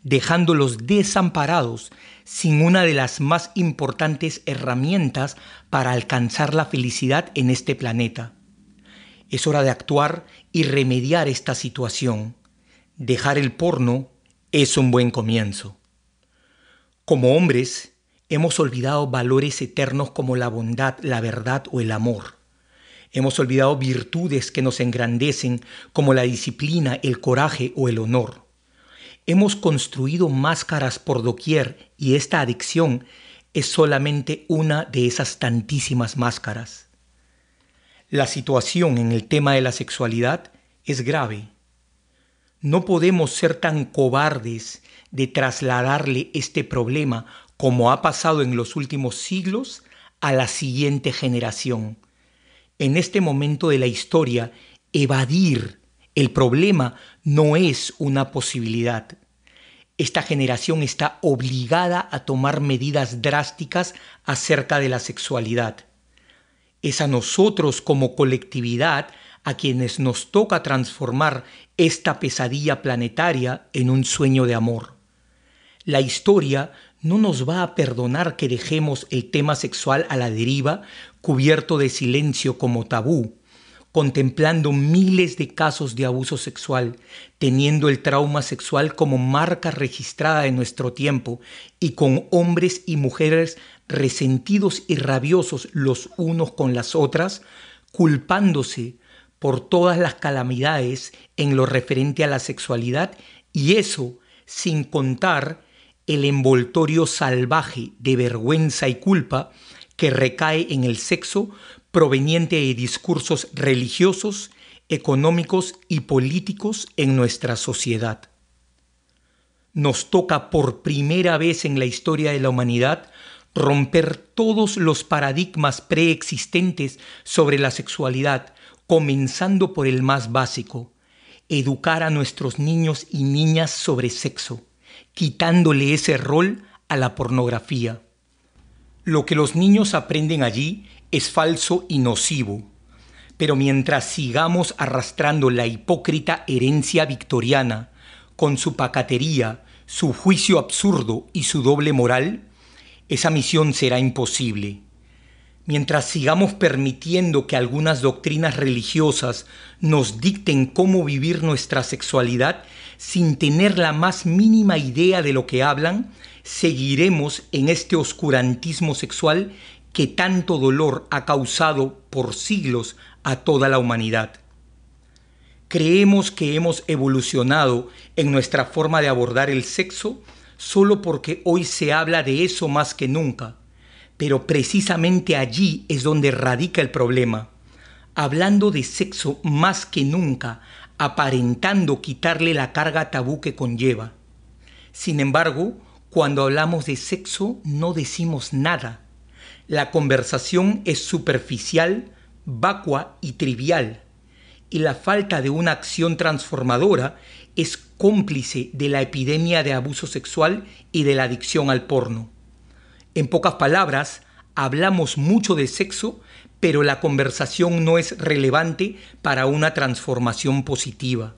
dejándolos desamparados sin una de las más importantes herramientas para alcanzar la felicidad en este planeta. Es hora de actuar y remediar esta situación. Dejar el porno es un buen comienzo. Como hombres, Hemos olvidado valores eternos como la bondad, la verdad o el amor. Hemos olvidado virtudes que nos engrandecen como la disciplina, el coraje o el honor. Hemos construido máscaras por doquier y esta adicción es solamente una de esas tantísimas máscaras. La situación en el tema de la sexualidad es grave. No podemos ser tan cobardes de trasladarle este problema como ha pasado en los últimos siglos, a la siguiente generación. En este momento de la historia, evadir el problema no es una posibilidad. Esta generación está obligada a tomar medidas drásticas acerca de la sexualidad. Es a nosotros como colectividad a quienes nos toca transformar esta pesadilla planetaria en un sueño de amor. La historia no nos va a perdonar que dejemos el tema sexual a la deriva, cubierto de silencio como tabú, contemplando miles de casos de abuso sexual, teniendo el trauma sexual como marca registrada en nuestro tiempo y con hombres y mujeres resentidos y rabiosos los unos con las otras, culpándose por todas las calamidades en lo referente a la sexualidad y eso sin contar el envoltorio salvaje de vergüenza y culpa que recae en el sexo proveniente de discursos religiosos, económicos y políticos en nuestra sociedad. Nos toca por primera vez en la historia de la humanidad romper todos los paradigmas preexistentes sobre la sexualidad, comenzando por el más básico, educar a nuestros niños y niñas sobre sexo quitándole ese rol a la pornografía. Lo que los niños aprenden allí es falso y nocivo, pero mientras sigamos arrastrando la hipócrita herencia victoriana, con su pacatería, su juicio absurdo y su doble moral, esa misión será imposible. Mientras sigamos permitiendo que algunas doctrinas religiosas nos dicten cómo vivir nuestra sexualidad sin tener la más mínima idea de lo que hablan, seguiremos en este oscurantismo sexual que tanto dolor ha causado por siglos a toda la humanidad. Creemos que hemos evolucionado en nuestra forma de abordar el sexo solo porque hoy se habla de eso más que nunca, pero precisamente allí es donde radica el problema. Hablando de sexo más que nunca, aparentando quitarle la carga tabú que conlleva. Sin embargo, cuando hablamos de sexo no decimos nada. La conversación es superficial, vacua y trivial, y la falta de una acción transformadora es cómplice de la epidemia de abuso sexual y de la adicción al porno. En pocas palabras, hablamos mucho de sexo, pero la conversación no es relevante para una transformación positiva.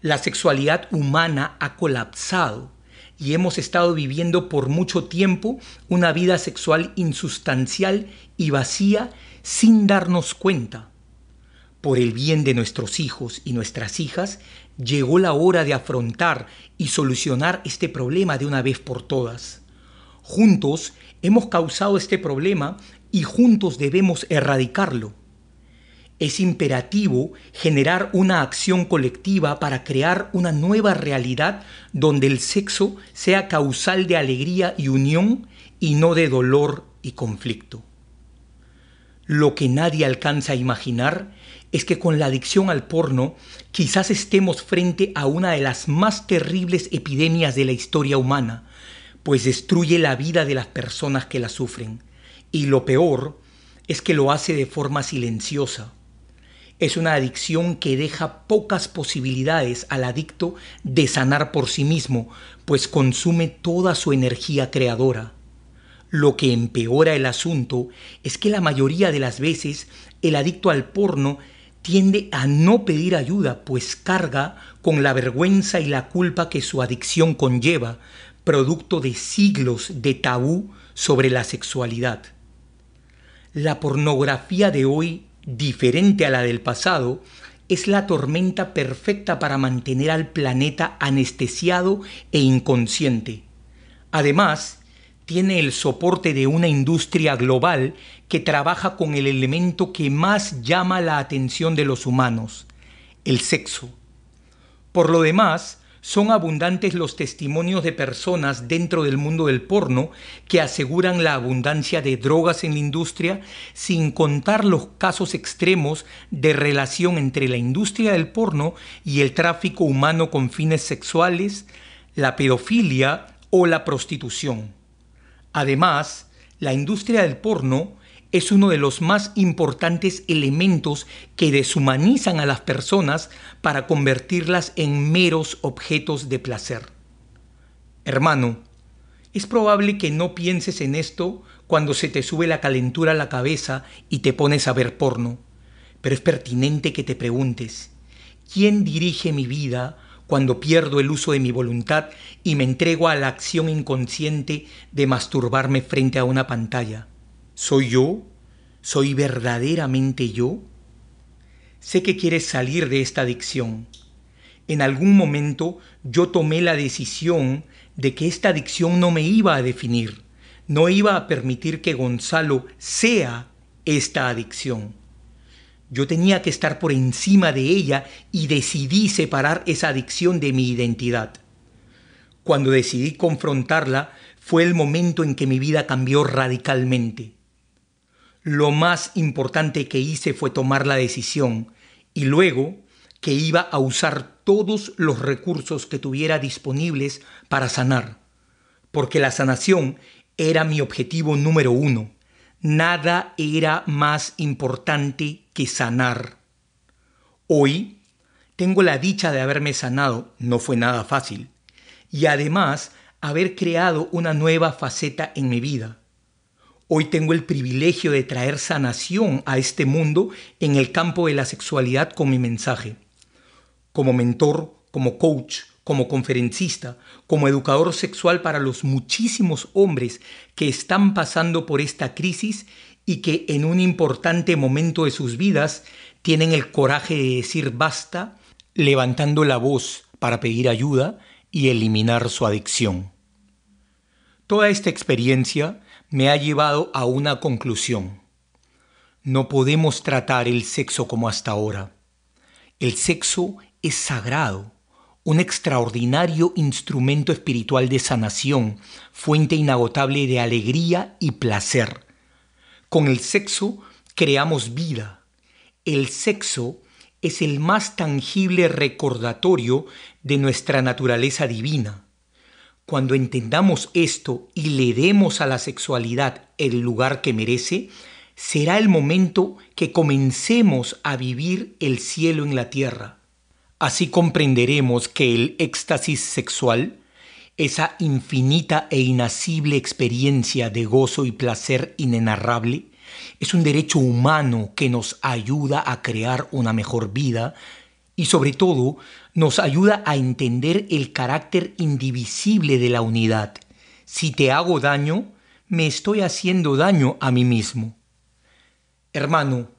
La sexualidad humana ha colapsado y hemos estado viviendo por mucho tiempo una vida sexual insustancial y vacía sin darnos cuenta. Por el bien de nuestros hijos y nuestras hijas, llegó la hora de afrontar y solucionar este problema de una vez por todas. Juntos hemos causado este problema y juntos debemos erradicarlo. Es imperativo generar una acción colectiva para crear una nueva realidad donde el sexo sea causal de alegría y unión y no de dolor y conflicto. Lo que nadie alcanza a imaginar es que con la adicción al porno quizás estemos frente a una de las más terribles epidemias de la historia humana, pues destruye la vida de las personas que la sufren y lo peor es que lo hace de forma silenciosa. Es una adicción que deja pocas posibilidades al adicto de sanar por sí mismo, pues consume toda su energía creadora. Lo que empeora el asunto es que la mayoría de las veces el adicto al porno tiende a no pedir ayuda, pues carga con la vergüenza y la culpa que su adicción conlleva, producto de siglos de tabú sobre la sexualidad. La pornografía de hoy, diferente a la del pasado, es la tormenta perfecta para mantener al planeta anestesiado e inconsciente. Además, tiene el soporte de una industria global que trabaja con el elemento que más llama la atención de los humanos, el sexo. Por lo demás, son abundantes los testimonios de personas dentro del mundo del porno que aseguran la abundancia de drogas en la industria, sin contar los casos extremos de relación entre la industria del porno y el tráfico humano con fines sexuales, la pedofilia o la prostitución. Además, la industria del porno es uno de los más importantes elementos que deshumanizan a las personas para convertirlas en meros objetos de placer. Hermano, es probable que no pienses en esto cuando se te sube la calentura a la cabeza y te pones a ver porno, pero es pertinente que te preguntes, ¿quién dirige mi vida cuando pierdo el uso de mi voluntad y me entrego a la acción inconsciente de masturbarme frente a una pantalla? ¿Soy yo? ¿Soy verdaderamente yo? Sé que quieres salir de esta adicción. En algún momento yo tomé la decisión de que esta adicción no me iba a definir, no iba a permitir que Gonzalo sea esta adicción. Yo tenía que estar por encima de ella y decidí separar esa adicción de mi identidad. Cuando decidí confrontarla fue el momento en que mi vida cambió radicalmente. Lo más importante que hice fue tomar la decisión y luego que iba a usar todos los recursos que tuviera disponibles para sanar, porque la sanación era mi objetivo número uno. Nada era más importante que sanar. Hoy tengo la dicha de haberme sanado, no fue nada fácil, y además haber creado una nueva faceta en mi vida, Hoy tengo el privilegio de traer sanación a este mundo en el campo de la sexualidad con mi mensaje. Como mentor, como coach, como conferencista, como educador sexual para los muchísimos hombres que están pasando por esta crisis y que en un importante momento de sus vidas tienen el coraje de decir basta, levantando la voz para pedir ayuda y eliminar su adicción. Toda esta experiencia me ha llevado a una conclusión. No podemos tratar el sexo como hasta ahora. El sexo es sagrado, un extraordinario instrumento espiritual de sanación, fuente inagotable de alegría y placer. Con el sexo creamos vida. El sexo es el más tangible recordatorio de nuestra naturaleza divina cuando entendamos esto y le demos a la sexualidad el lugar que merece, será el momento que comencemos a vivir el cielo en la tierra. Así comprenderemos que el éxtasis sexual, esa infinita e inacible experiencia de gozo y placer inenarrable, es un derecho humano que nos ayuda a crear una mejor vida y sobre todo nos ayuda a entender el carácter indivisible de la unidad. Si te hago daño, me estoy haciendo daño a mí mismo. Hermano,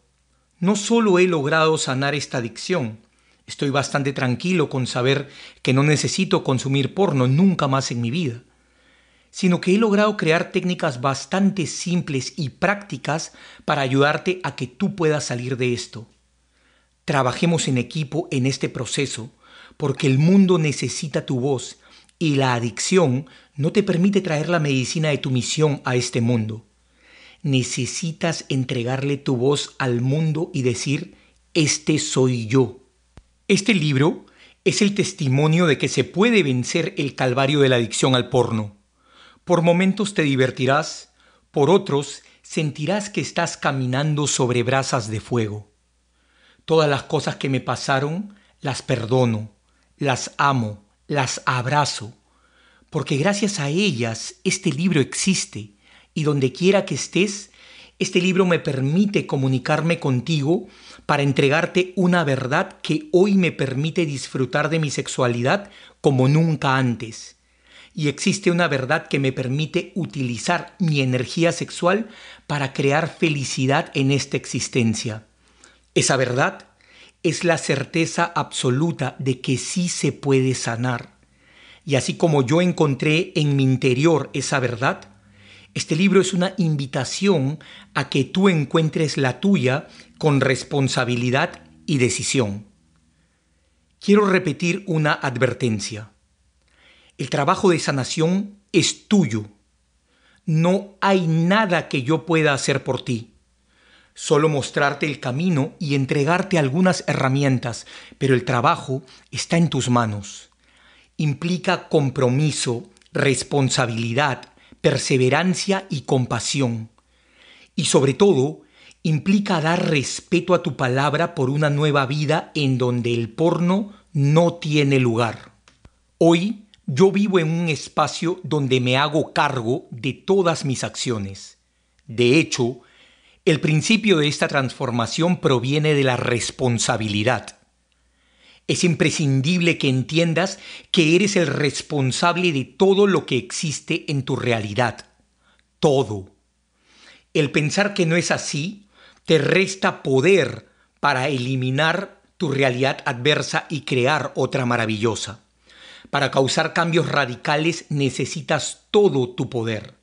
no solo he logrado sanar esta adicción, estoy bastante tranquilo con saber que no necesito consumir porno nunca más en mi vida, sino que he logrado crear técnicas bastante simples y prácticas para ayudarte a que tú puedas salir de esto. Trabajemos en equipo en este proceso porque el mundo necesita tu voz y la adicción no te permite traer la medicina de tu misión a este mundo. Necesitas entregarle tu voz al mundo y decir, este soy yo. Este libro es el testimonio de que se puede vencer el calvario de la adicción al porno. Por momentos te divertirás, por otros sentirás que estás caminando sobre brasas de fuego. Todas las cosas que me pasaron las perdono, las amo, las abrazo, porque gracias a ellas este libro existe y donde quiera que estés, este libro me permite comunicarme contigo para entregarte una verdad que hoy me permite disfrutar de mi sexualidad como nunca antes. Y existe una verdad que me permite utilizar mi energía sexual para crear felicidad en esta existencia. Esa verdad es la certeza absoluta de que sí se puede sanar. Y así como yo encontré en mi interior esa verdad, este libro es una invitación a que tú encuentres la tuya con responsabilidad y decisión. Quiero repetir una advertencia. El trabajo de sanación es tuyo. No hay nada que yo pueda hacer por ti solo mostrarte el camino y entregarte algunas herramientas, pero el trabajo está en tus manos. Implica compromiso, responsabilidad, perseverancia y compasión. Y sobre todo, implica dar respeto a tu palabra por una nueva vida en donde el porno no tiene lugar. Hoy yo vivo en un espacio donde me hago cargo de todas mis acciones. De hecho, el principio de esta transformación proviene de la responsabilidad. Es imprescindible que entiendas que eres el responsable de todo lo que existe en tu realidad. Todo. El pensar que no es así te resta poder para eliminar tu realidad adversa y crear otra maravillosa. Para causar cambios radicales necesitas todo tu poder.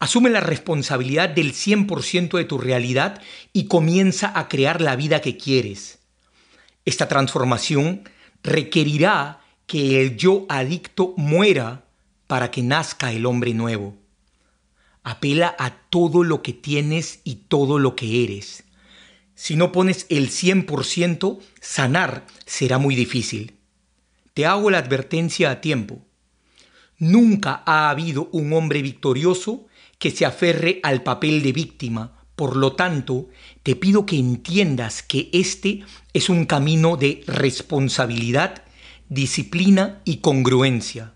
Asume la responsabilidad del 100% de tu realidad y comienza a crear la vida que quieres. Esta transformación requerirá que el yo adicto muera para que nazca el hombre nuevo. Apela a todo lo que tienes y todo lo que eres. Si no pones el 100%, sanar será muy difícil. Te hago la advertencia a tiempo. Nunca ha habido un hombre victorioso que se aferre al papel de víctima. Por lo tanto, te pido que entiendas que este es un camino de responsabilidad, disciplina y congruencia.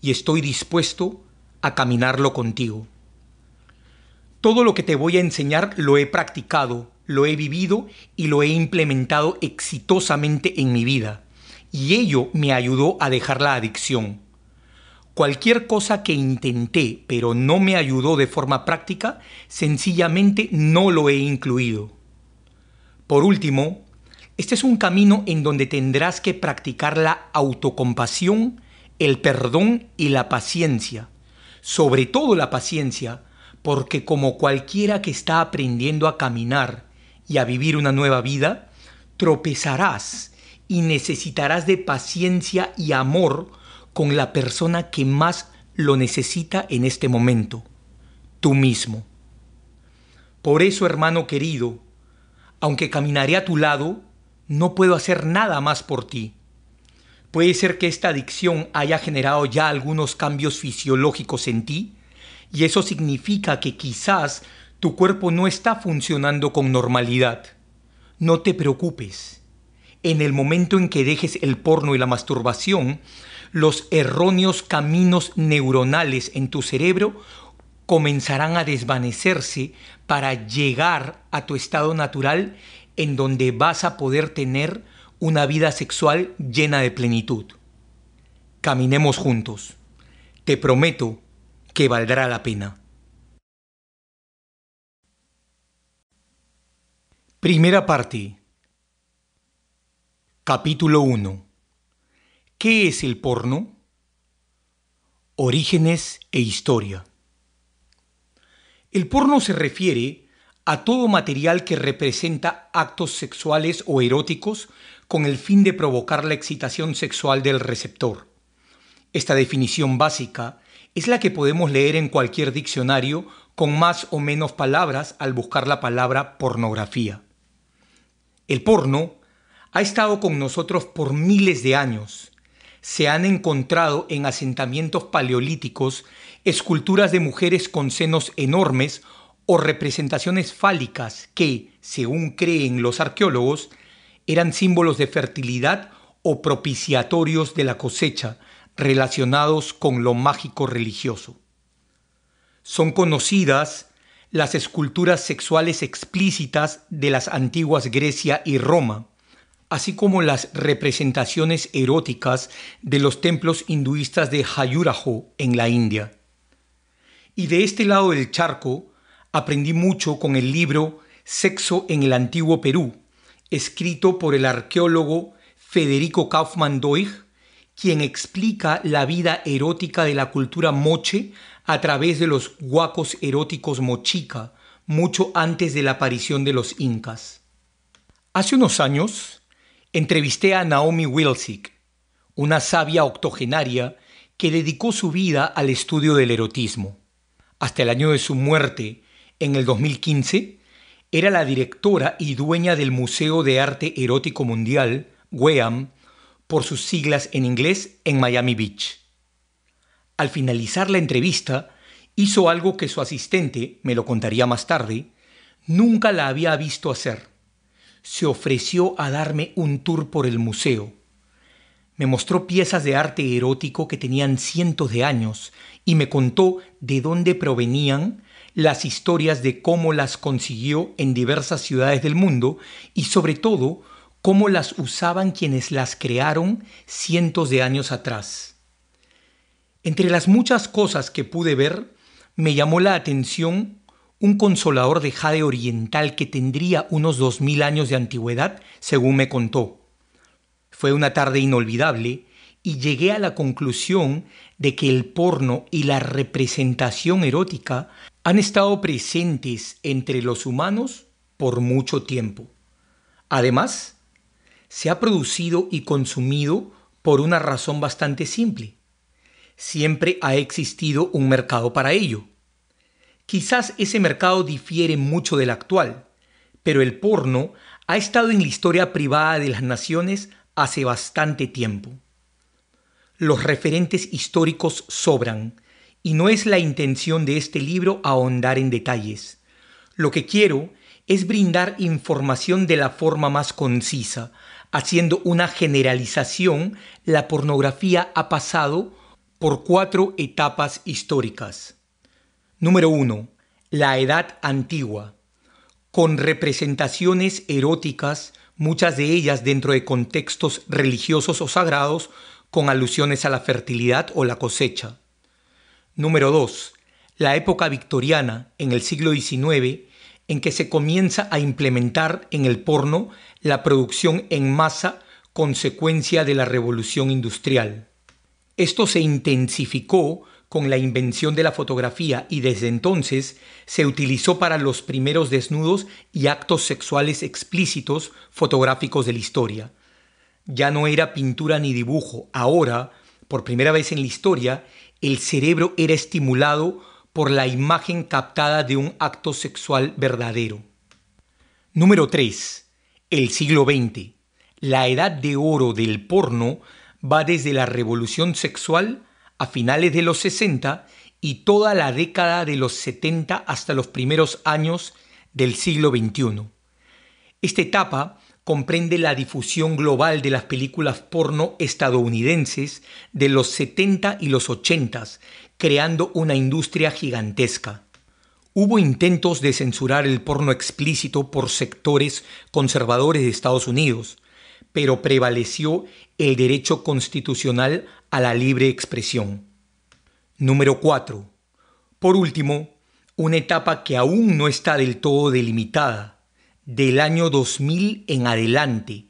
Y estoy dispuesto a caminarlo contigo. Todo lo que te voy a enseñar lo he practicado, lo he vivido y lo he implementado exitosamente en mi vida. Y ello me ayudó a dejar la adicción. Cualquier cosa que intenté pero no me ayudó de forma práctica, sencillamente no lo he incluido. Por último, este es un camino en donde tendrás que practicar la autocompasión, el perdón y la paciencia, sobre todo la paciencia, porque como cualquiera que está aprendiendo a caminar y a vivir una nueva vida, tropezarás y necesitarás de paciencia y amor con la persona que más lo necesita en este momento, tú mismo. Por eso, hermano querido, aunque caminaré a tu lado, no puedo hacer nada más por ti. Puede ser que esta adicción haya generado ya algunos cambios fisiológicos en ti, y eso significa que quizás tu cuerpo no está funcionando con normalidad. No te preocupes. En el momento en que dejes el porno y la masturbación, los erróneos caminos neuronales en tu cerebro comenzarán a desvanecerse para llegar a tu estado natural en donde vas a poder tener una vida sexual llena de plenitud. Caminemos juntos. Te prometo que valdrá la pena. Primera parte. Capítulo 1. ¿Qué es el porno? Orígenes e historia. El porno se refiere a todo material que representa actos sexuales o eróticos con el fin de provocar la excitación sexual del receptor. Esta definición básica es la que podemos leer en cualquier diccionario con más o menos palabras al buscar la palabra pornografía. El porno ha estado con nosotros por miles de años se han encontrado en asentamientos paleolíticos esculturas de mujeres con senos enormes o representaciones fálicas que, según creen los arqueólogos, eran símbolos de fertilidad o propiciatorios de la cosecha relacionados con lo mágico religioso. Son conocidas las esculturas sexuales explícitas de las antiguas Grecia y Roma, así como las representaciones eróticas de los templos hinduistas de Hayurajo en la India. Y de este lado del charco aprendí mucho con el libro Sexo en el Antiguo Perú, escrito por el arqueólogo Federico Kaufmann Doig, quien explica la vida erótica de la cultura moche a través de los guacos eróticos mochica, mucho antes de la aparición de los incas. Hace unos años, Entrevisté a Naomi Wilsick, una sabia octogenaria que dedicó su vida al estudio del erotismo. Hasta el año de su muerte, en el 2015, era la directora y dueña del Museo de Arte Erótico Mundial, WEAM, por sus siglas en inglés, en Miami Beach. Al finalizar la entrevista, hizo algo que su asistente, me lo contaría más tarde, nunca la había visto hacer se ofreció a darme un tour por el museo. Me mostró piezas de arte erótico que tenían cientos de años y me contó de dónde provenían las historias de cómo las consiguió en diversas ciudades del mundo y sobre todo cómo las usaban quienes las crearon cientos de años atrás. Entre las muchas cosas que pude ver, me llamó la atención un consolador de jade oriental que tendría unos 2.000 años de antigüedad, según me contó. Fue una tarde inolvidable y llegué a la conclusión de que el porno y la representación erótica han estado presentes entre los humanos por mucho tiempo. Además, se ha producido y consumido por una razón bastante simple. Siempre ha existido un mercado para ello. Quizás ese mercado difiere mucho del actual, pero el porno ha estado en la historia privada de las naciones hace bastante tiempo. Los referentes históricos sobran, y no es la intención de este libro ahondar en detalles. Lo que quiero es brindar información de la forma más concisa, haciendo una generalización, la pornografía ha pasado por cuatro etapas históricas. Número 1. La Edad Antigua, con representaciones eróticas, muchas de ellas dentro de contextos religiosos o sagrados, con alusiones a la fertilidad o la cosecha. Número 2. La época victoriana, en el siglo XIX, en que se comienza a implementar en el porno la producción en masa consecuencia de la revolución industrial. Esto se intensificó con la invención de la fotografía y desde entonces se utilizó para los primeros desnudos y actos sexuales explícitos fotográficos de la historia. Ya no era pintura ni dibujo, ahora, por primera vez en la historia, el cerebro era estimulado por la imagen captada de un acto sexual verdadero. Número 3. El siglo XX. La edad de oro del porno va desde la revolución sexual a finales de los 60 y toda la década de los 70 hasta los primeros años del siglo XXI. Esta etapa comprende la difusión global de las películas porno estadounidenses de los 70 y los 80, creando una industria gigantesca. Hubo intentos de censurar el porno explícito por sectores conservadores de Estados Unidos, pero prevaleció el derecho constitucional a la libre expresión. Número 4. Por último, una etapa que aún no está del todo delimitada, del año 2000 en adelante,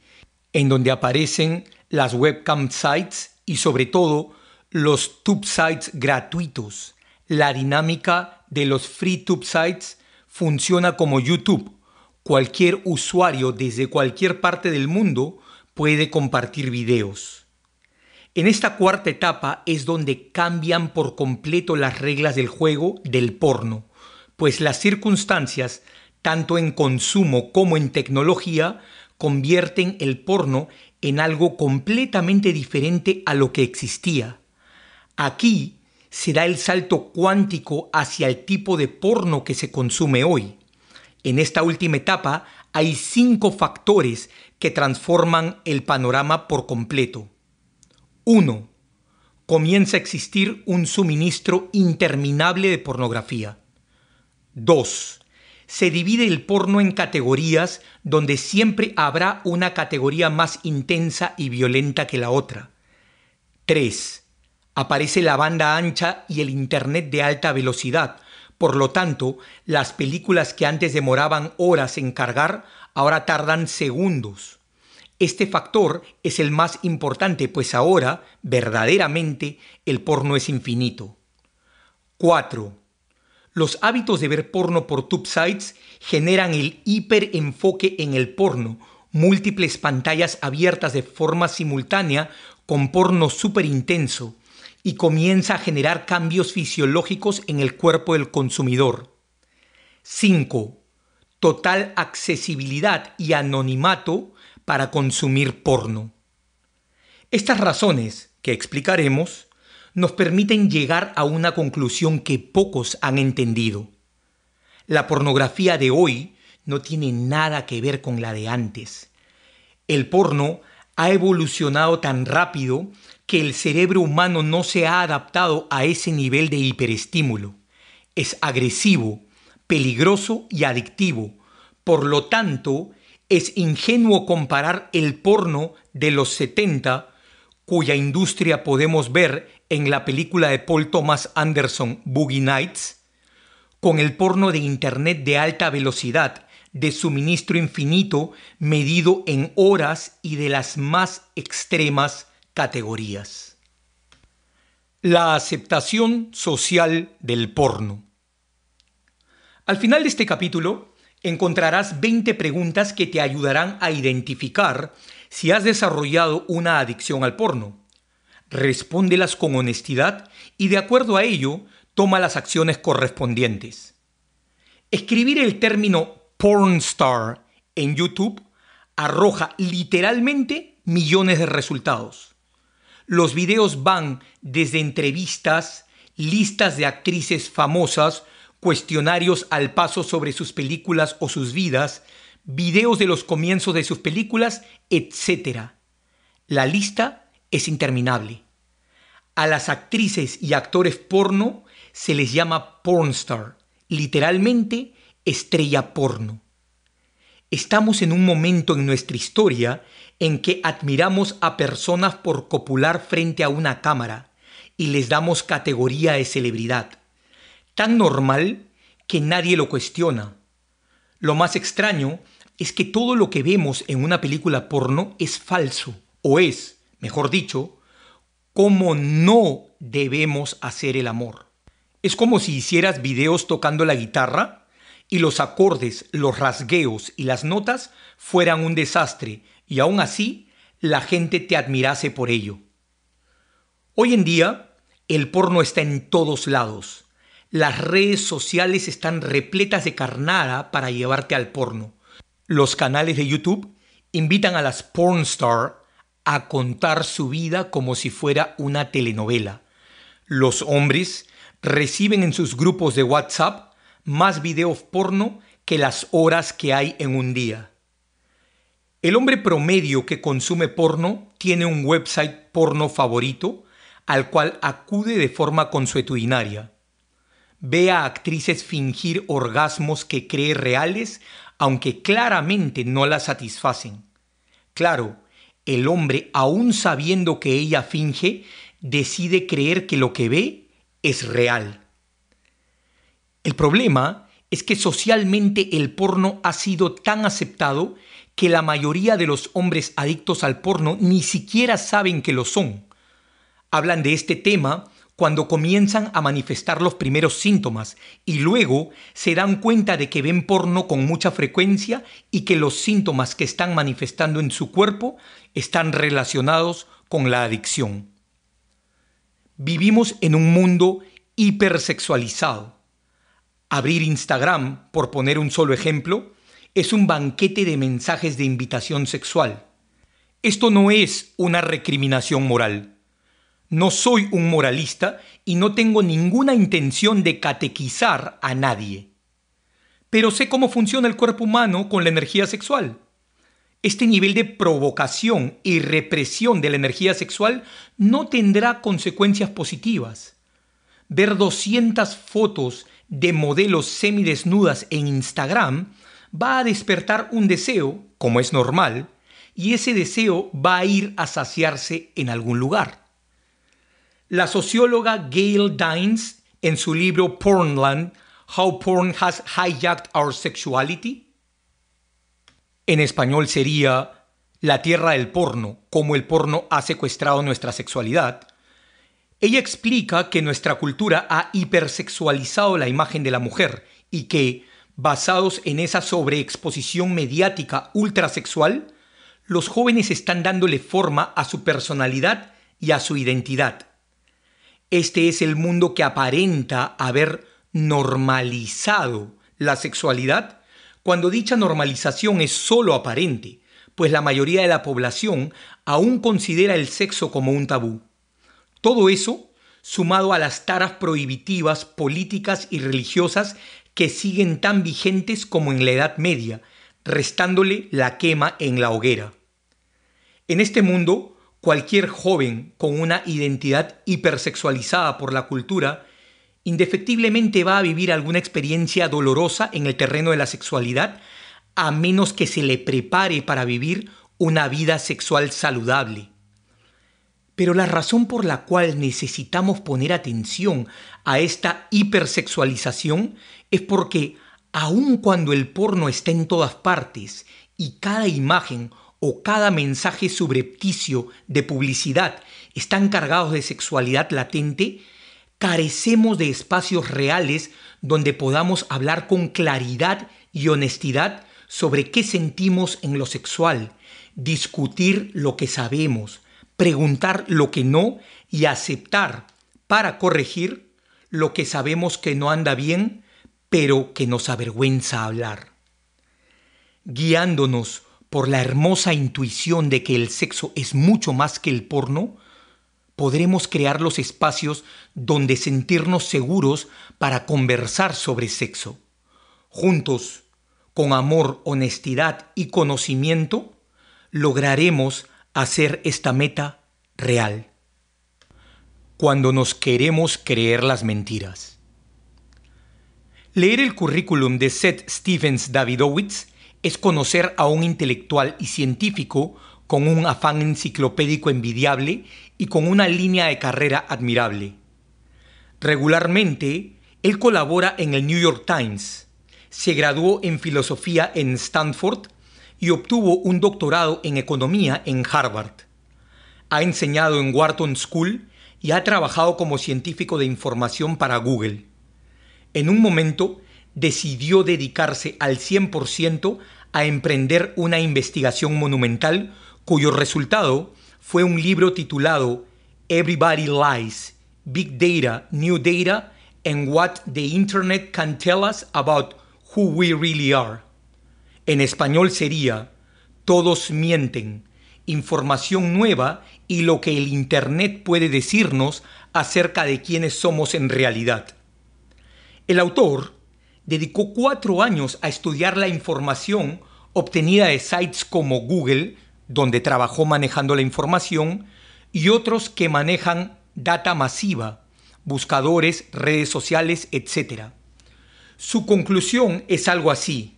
en donde aparecen las webcam sites y sobre todo los tube sites gratuitos. La dinámica de los free tube sites funciona como YouTube. Cualquier usuario desde cualquier parte del mundo puede compartir videos. En esta cuarta etapa es donde cambian por completo las reglas del juego del porno, pues las circunstancias, tanto en consumo como en tecnología, convierten el porno en algo completamente diferente a lo que existía. Aquí se da el salto cuántico hacia el tipo de porno que se consume hoy. En esta última etapa hay cinco factores que transforman el panorama por completo. 1. Comienza a existir un suministro interminable de pornografía. 2. Se divide el porno en categorías donde siempre habrá una categoría más intensa y violenta que la otra. 3. Aparece la banda ancha y el Internet de alta velocidad. Por lo tanto, las películas que antes demoraban horas en cargar ahora tardan segundos. Este factor es el más importante, pues ahora, verdaderamente, el porno es infinito. 4. Los hábitos de ver porno por tube sites generan el hiperenfoque en el porno, múltiples pantallas abiertas de forma simultánea con porno súper intenso, y comienza a generar cambios fisiológicos en el cuerpo del consumidor. 5. Total accesibilidad y anonimato para consumir porno. Estas razones que explicaremos nos permiten llegar a una conclusión que pocos han entendido. La pornografía de hoy no tiene nada que ver con la de antes. El porno ha evolucionado tan rápido que el cerebro humano no se ha adaptado a ese nivel de hiperestímulo. Es agresivo, peligroso y adictivo. Por lo tanto, es ingenuo comparar el porno de los 70, cuya industria podemos ver en la película de Paul Thomas Anderson, Boogie Nights, con el porno de Internet de alta velocidad, de suministro infinito, medido en horas y de las más extremas categorías. La aceptación social del porno. Al final de este capítulo, encontrarás 20 preguntas que te ayudarán a identificar si has desarrollado una adicción al porno. Respóndelas con honestidad y de acuerdo a ello, toma las acciones correspondientes. Escribir el término pornstar en YouTube arroja literalmente millones de resultados. Los videos van desde entrevistas, listas de actrices famosas cuestionarios al paso sobre sus películas o sus vidas, videos de los comienzos de sus películas, etc. La lista es interminable. A las actrices y actores porno se les llama pornstar, literalmente estrella porno. Estamos en un momento en nuestra historia en que admiramos a personas por copular frente a una cámara y les damos categoría de celebridad tan normal que nadie lo cuestiona. Lo más extraño es que todo lo que vemos en una película porno es falso, o es, mejor dicho, como no debemos hacer el amor. Es como si hicieras videos tocando la guitarra y los acordes, los rasgueos y las notas fueran un desastre y aún así la gente te admirase por ello. Hoy en día, el porno está en todos lados las redes sociales están repletas de carnada para llevarte al porno. Los canales de YouTube invitan a las pornstar a contar su vida como si fuera una telenovela. Los hombres reciben en sus grupos de WhatsApp más videos porno que las horas que hay en un día. El hombre promedio que consume porno tiene un website porno favorito al cual acude de forma consuetudinaria ve a actrices fingir orgasmos que cree reales, aunque claramente no la satisfacen. Claro, el hombre, aún sabiendo que ella finge, decide creer que lo que ve es real. El problema es que socialmente el porno ha sido tan aceptado que la mayoría de los hombres adictos al porno ni siquiera saben que lo son. Hablan de este tema cuando comienzan a manifestar los primeros síntomas y luego se dan cuenta de que ven porno con mucha frecuencia y que los síntomas que están manifestando en su cuerpo están relacionados con la adicción. Vivimos en un mundo hipersexualizado. Abrir Instagram, por poner un solo ejemplo, es un banquete de mensajes de invitación sexual. Esto no es una recriminación moral no soy un moralista y no tengo ninguna intención de catequizar a nadie. Pero sé cómo funciona el cuerpo humano con la energía sexual. Este nivel de provocación y represión de la energía sexual no tendrá consecuencias positivas. Ver 200 fotos de modelos semidesnudas en Instagram va a despertar un deseo, como es normal, y ese deseo va a ir a saciarse en algún lugar. La socióloga Gail Dines, en su libro Pornland, How Porn Has Hijacked Our Sexuality, en español sería La tierra del porno, cómo el porno ha secuestrado nuestra sexualidad, ella explica que nuestra cultura ha hipersexualizado la imagen de la mujer y que, basados en esa sobreexposición mediática ultrasexual, los jóvenes están dándole forma a su personalidad y a su identidad. Este es el mundo que aparenta haber normalizado la sexualidad cuando dicha normalización es sólo aparente, pues la mayoría de la población aún considera el sexo como un tabú. Todo eso, sumado a las taras prohibitivas políticas y religiosas que siguen tan vigentes como en la Edad Media, restándole la quema en la hoguera. En este mundo, cualquier joven con una identidad hipersexualizada por la cultura indefectiblemente va a vivir alguna experiencia dolorosa en el terreno de la sexualidad a menos que se le prepare para vivir una vida sexual saludable. Pero la razón por la cual necesitamos poner atención a esta hipersexualización es porque aun cuando el porno está en todas partes y cada imagen o cada mensaje subrepticio de publicidad están cargados de sexualidad latente, carecemos de espacios reales donde podamos hablar con claridad y honestidad sobre qué sentimos en lo sexual, discutir lo que sabemos, preguntar lo que no y aceptar para corregir lo que sabemos que no anda bien, pero que nos avergüenza hablar. Guiándonos por la hermosa intuición de que el sexo es mucho más que el porno, podremos crear los espacios donde sentirnos seguros para conversar sobre sexo. Juntos, con amor, honestidad y conocimiento, lograremos hacer esta meta real. Cuando nos queremos creer las mentiras. Leer el currículum de Seth Stevens Davidowitz es conocer a un intelectual y científico con un afán enciclopédico envidiable y con una línea de carrera admirable. Regularmente, él colabora en el New York Times, se graduó en filosofía en Stanford y obtuvo un doctorado en economía en Harvard. Ha enseñado en Wharton School y ha trabajado como científico de información para Google. En un momento, decidió dedicarse al 100% a emprender una investigación monumental cuyo resultado fue un libro titulado Everybody Lies, Big Data, New Data, and What the Internet Can Tell Us About Who We Really Are. En español sería Todos mienten, información nueva y lo que el Internet puede decirnos acerca de quiénes somos en realidad. El autor, dedicó cuatro años a estudiar la información obtenida de sites como Google, donde trabajó manejando la información, y otros que manejan data masiva, buscadores, redes sociales, etc. Su conclusión es algo así.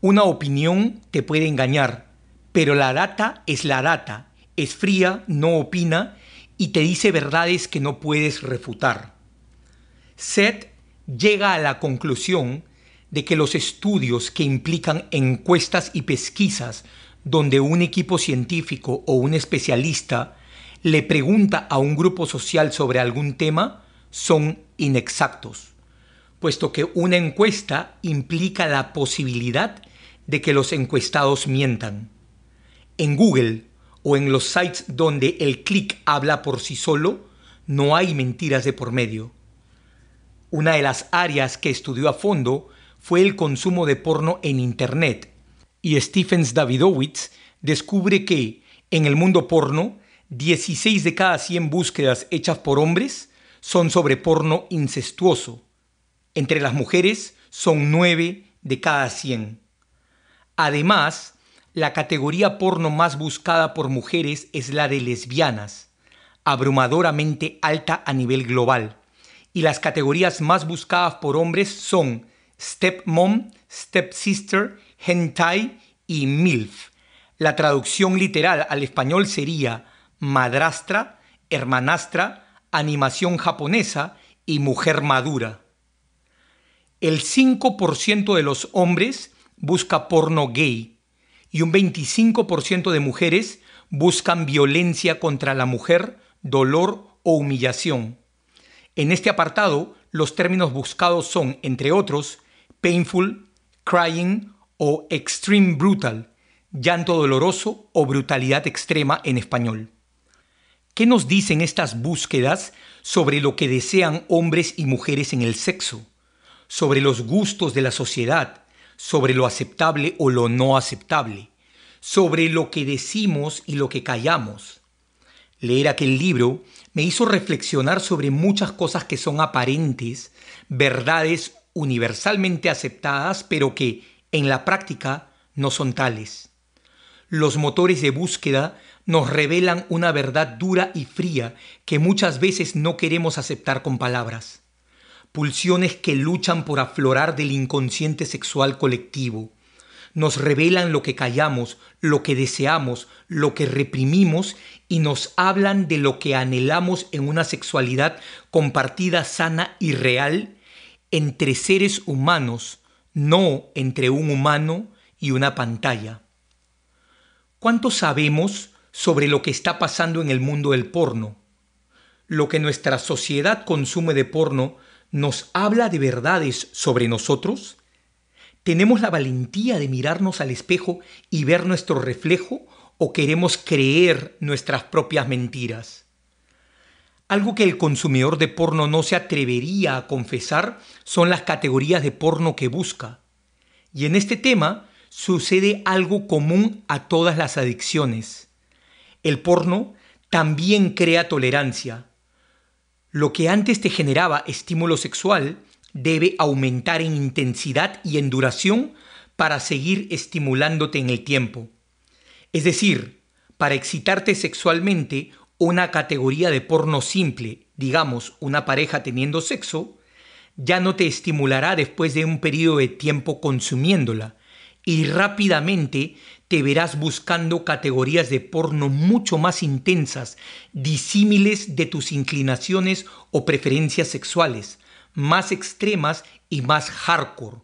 Una opinión te puede engañar, pero la data es la data, es fría, no opina y te dice verdades que no puedes refutar. Seth llega a la conclusión de que los estudios que implican encuestas y pesquisas donde un equipo científico o un especialista le pregunta a un grupo social sobre algún tema son inexactos, puesto que una encuesta implica la posibilidad de que los encuestados mientan. En Google o en los sites donde el clic habla por sí solo, no hay mentiras de por medio. Una de las áreas que estudió a fondo fue el consumo de porno en Internet, y Stephens Davidowitz descubre que, en el mundo porno, 16 de cada 100 búsquedas hechas por hombres son sobre porno incestuoso. Entre las mujeres son 9 de cada 100. Además, la categoría porno más buscada por mujeres es la de lesbianas, abrumadoramente alta a nivel global y las categorías más buscadas por hombres son stepmom, stepsister, hentai y milf. La traducción literal al español sería madrastra, hermanastra, animación japonesa y mujer madura. El 5% de los hombres busca porno gay y un 25% de mujeres buscan violencia contra la mujer, dolor o humillación. En este apartado, los términos buscados son, entre otros, painful, crying o extreme brutal, llanto doloroso o brutalidad extrema en español. ¿Qué nos dicen estas búsquedas sobre lo que desean hombres y mujeres en el sexo? Sobre los gustos de la sociedad, sobre lo aceptable o lo no aceptable, sobre lo que decimos y lo que callamos. Leer aquel libro me hizo reflexionar sobre muchas cosas que son aparentes, verdades universalmente aceptadas, pero que en la práctica no son tales. Los motores de búsqueda nos revelan una verdad dura y fría que muchas veces no queremos aceptar con palabras. Pulsiones que luchan por aflorar del inconsciente sexual colectivo. Nos revelan lo que callamos, lo que deseamos, lo que reprimimos y nos hablan de lo que anhelamos en una sexualidad compartida, sana y real entre seres humanos, no entre un humano y una pantalla. ¿Cuánto sabemos sobre lo que está pasando en el mundo del porno? Lo que nuestra sociedad consume de porno nos habla de verdades sobre nosotros? ¿Tenemos la valentía de mirarnos al espejo y ver nuestro reflejo o queremos creer nuestras propias mentiras? Algo que el consumidor de porno no se atrevería a confesar son las categorías de porno que busca. Y en este tema sucede algo común a todas las adicciones. El porno también crea tolerancia. Lo que antes te generaba estímulo sexual debe aumentar en intensidad y en duración para seguir estimulándote en el tiempo. Es decir, para excitarte sexualmente, una categoría de porno simple, digamos una pareja teniendo sexo, ya no te estimulará después de un periodo de tiempo consumiéndola y rápidamente te verás buscando categorías de porno mucho más intensas, disímiles de tus inclinaciones o preferencias sexuales, más extremas y más hardcore.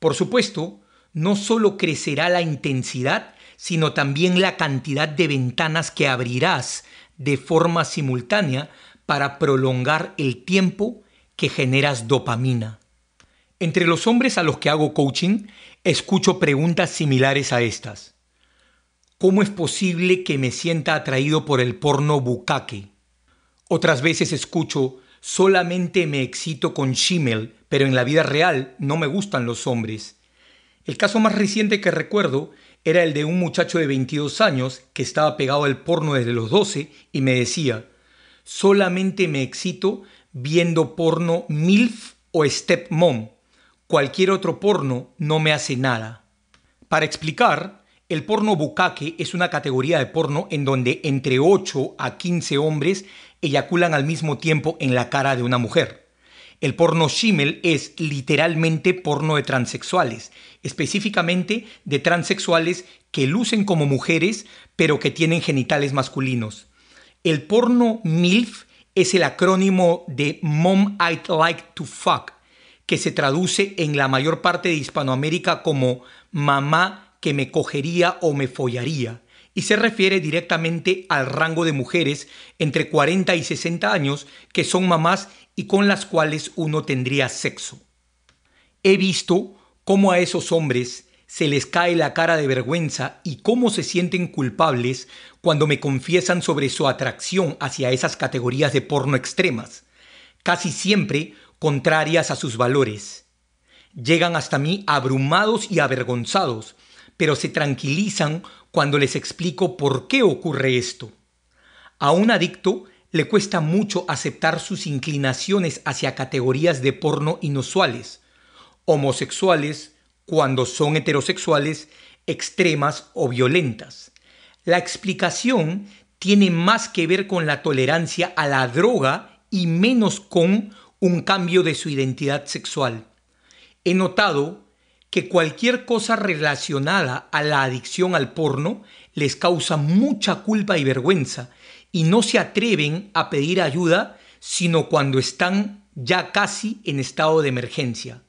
Por supuesto, no solo crecerá la intensidad, sino también la cantidad de ventanas que abrirás de forma simultánea para prolongar el tiempo que generas dopamina. Entre los hombres a los que hago coaching, escucho preguntas similares a estas. ¿Cómo es posible que me sienta atraído por el porno bucaque? Otras veces escucho, Solamente me excito con Shimel, pero en la vida real no me gustan los hombres. El caso más reciente que recuerdo era el de un muchacho de 22 años que estaba pegado al porno desde los 12 y me decía, solamente me excito viendo porno MILF o Stepmom. Cualquier otro porno no me hace nada. Para explicar, el porno bukake es una categoría de porno en donde entre 8 a 15 hombres eyaculan al mismo tiempo en la cara de una mujer. El porno shimmel es literalmente porno de transexuales, específicamente de transexuales que lucen como mujeres pero que tienen genitales masculinos. El porno MILF es el acrónimo de Mom I'd Like to Fuck, que se traduce en la mayor parte de Hispanoamérica como mamá que me cogería o me follaría y se refiere directamente al rango de mujeres entre 40 y 60 años que son mamás y con las cuales uno tendría sexo. He visto cómo a esos hombres se les cae la cara de vergüenza y cómo se sienten culpables cuando me confiesan sobre su atracción hacia esas categorías de porno extremas, casi siempre contrarias a sus valores. Llegan hasta mí abrumados y avergonzados, pero se tranquilizan cuando les explico por qué ocurre esto. A un adicto le cuesta mucho aceptar sus inclinaciones hacia categorías de porno inusuales, homosexuales, cuando son heterosexuales, extremas o violentas. La explicación tiene más que ver con la tolerancia a la droga y menos con un cambio de su identidad sexual. He notado que cualquier cosa relacionada a la adicción al porno les causa mucha culpa y vergüenza y no se atreven a pedir ayuda sino cuando están ya casi en estado de emergencia.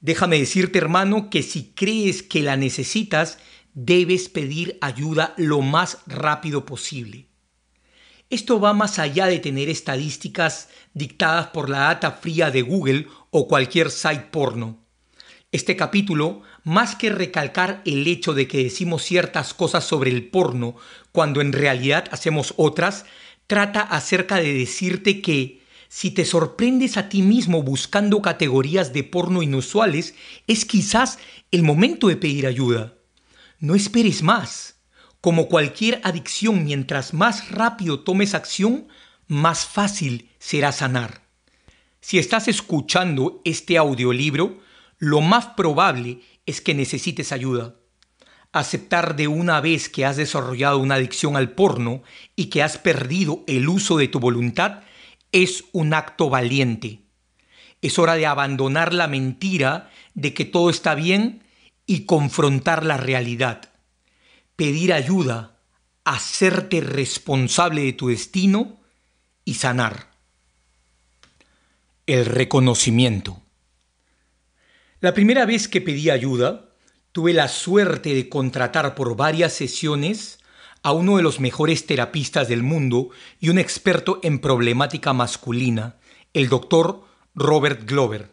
Déjame decirte hermano que si crees que la necesitas, debes pedir ayuda lo más rápido posible. Esto va más allá de tener estadísticas dictadas por la data fría de Google o cualquier site porno. Este capítulo, más que recalcar el hecho de que decimos ciertas cosas sobre el porno cuando en realidad hacemos otras, trata acerca de decirte que si te sorprendes a ti mismo buscando categorías de porno inusuales, es quizás el momento de pedir ayuda. No esperes más. Como cualquier adicción, mientras más rápido tomes acción, más fácil será sanar. Si estás escuchando este audiolibro, lo más probable es que necesites ayuda. Aceptar de una vez que has desarrollado una adicción al porno y que has perdido el uso de tu voluntad es un acto valiente. Es hora de abandonar la mentira de que todo está bien y confrontar la realidad. Pedir ayuda, hacerte responsable de tu destino y sanar. El reconocimiento. La primera vez que pedí ayuda, tuve la suerte de contratar por varias sesiones a uno de los mejores terapistas del mundo y un experto en problemática masculina, el doctor Robert Glover.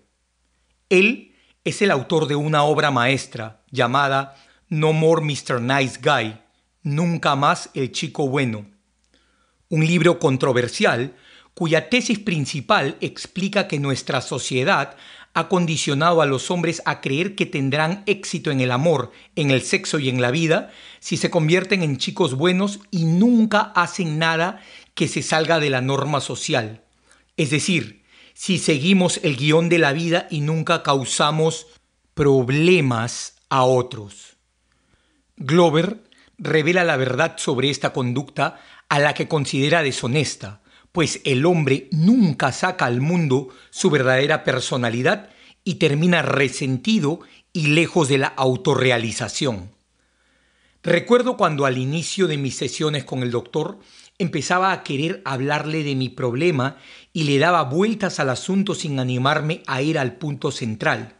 Él es el autor de una obra maestra llamada No More Mr. Nice Guy, Nunca más el Chico Bueno, un libro controversial cuya tesis principal explica que nuestra sociedad ha condicionado a los hombres a creer que tendrán éxito en el amor, en el sexo y en la vida si se convierten en chicos buenos y nunca hacen nada que se salga de la norma social. Es decir, si seguimos el guión de la vida y nunca causamos problemas a otros. Glover revela la verdad sobre esta conducta a la que considera deshonesta, pues el hombre nunca saca al mundo su verdadera personalidad y termina resentido y lejos de la autorrealización. Recuerdo cuando al inicio de mis sesiones con el doctor empezaba a querer hablarle de mi problema y le daba vueltas al asunto sin animarme a ir al punto central.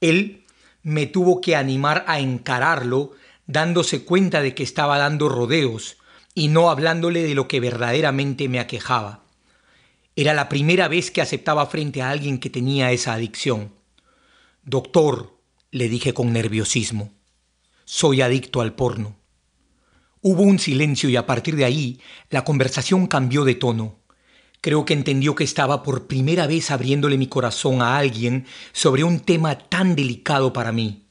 Él me tuvo que animar a encararlo, dándose cuenta de que estaba dando rodeos y no hablándole de lo que verdaderamente me aquejaba. Era la primera vez que aceptaba frente a alguien que tenía esa adicción. Doctor, le dije con nerviosismo, soy adicto al porno. Hubo un silencio y a partir de ahí la conversación cambió de tono. Creo que entendió que estaba por primera vez abriéndole mi corazón a alguien sobre un tema tan delicado para mí.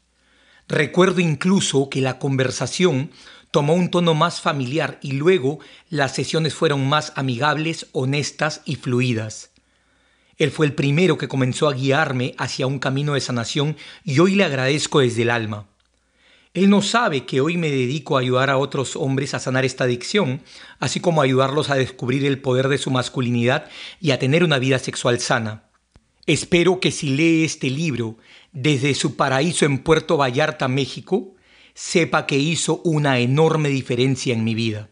Recuerdo incluso que la conversación tomó un tono más familiar y luego las sesiones fueron más amigables, honestas y fluidas. Él fue el primero que comenzó a guiarme hacia un camino de sanación y hoy le agradezco desde el alma. Él no sabe que hoy me dedico a ayudar a otros hombres a sanar esta adicción, así como a ayudarlos a descubrir el poder de su masculinidad y a tener una vida sexual sana. Espero que si lee este libro desde su paraíso en Puerto Vallarta, México, sepa que hizo una enorme diferencia en mi vida.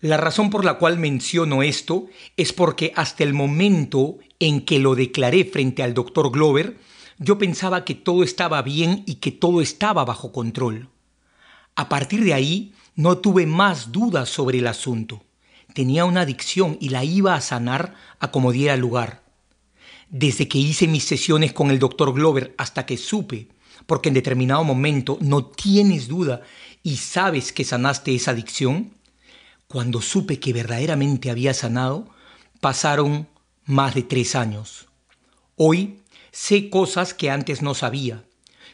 La razón por la cual menciono esto es porque hasta el momento en que lo declaré frente al doctor Glover, yo pensaba que todo estaba bien y que todo estaba bajo control. A partir de ahí, no tuve más dudas sobre el asunto. Tenía una adicción y la iba a sanar a como diera lugar. Desde que hice mis sesiones con el doctor Glover hasta que supe porque en determinado momento no tienes duda y sabes que sanaste esa adicción, cuando supe que verdaderamente había sanado, pasaron más de tres años. Hoy sé cosas que antes no sabía.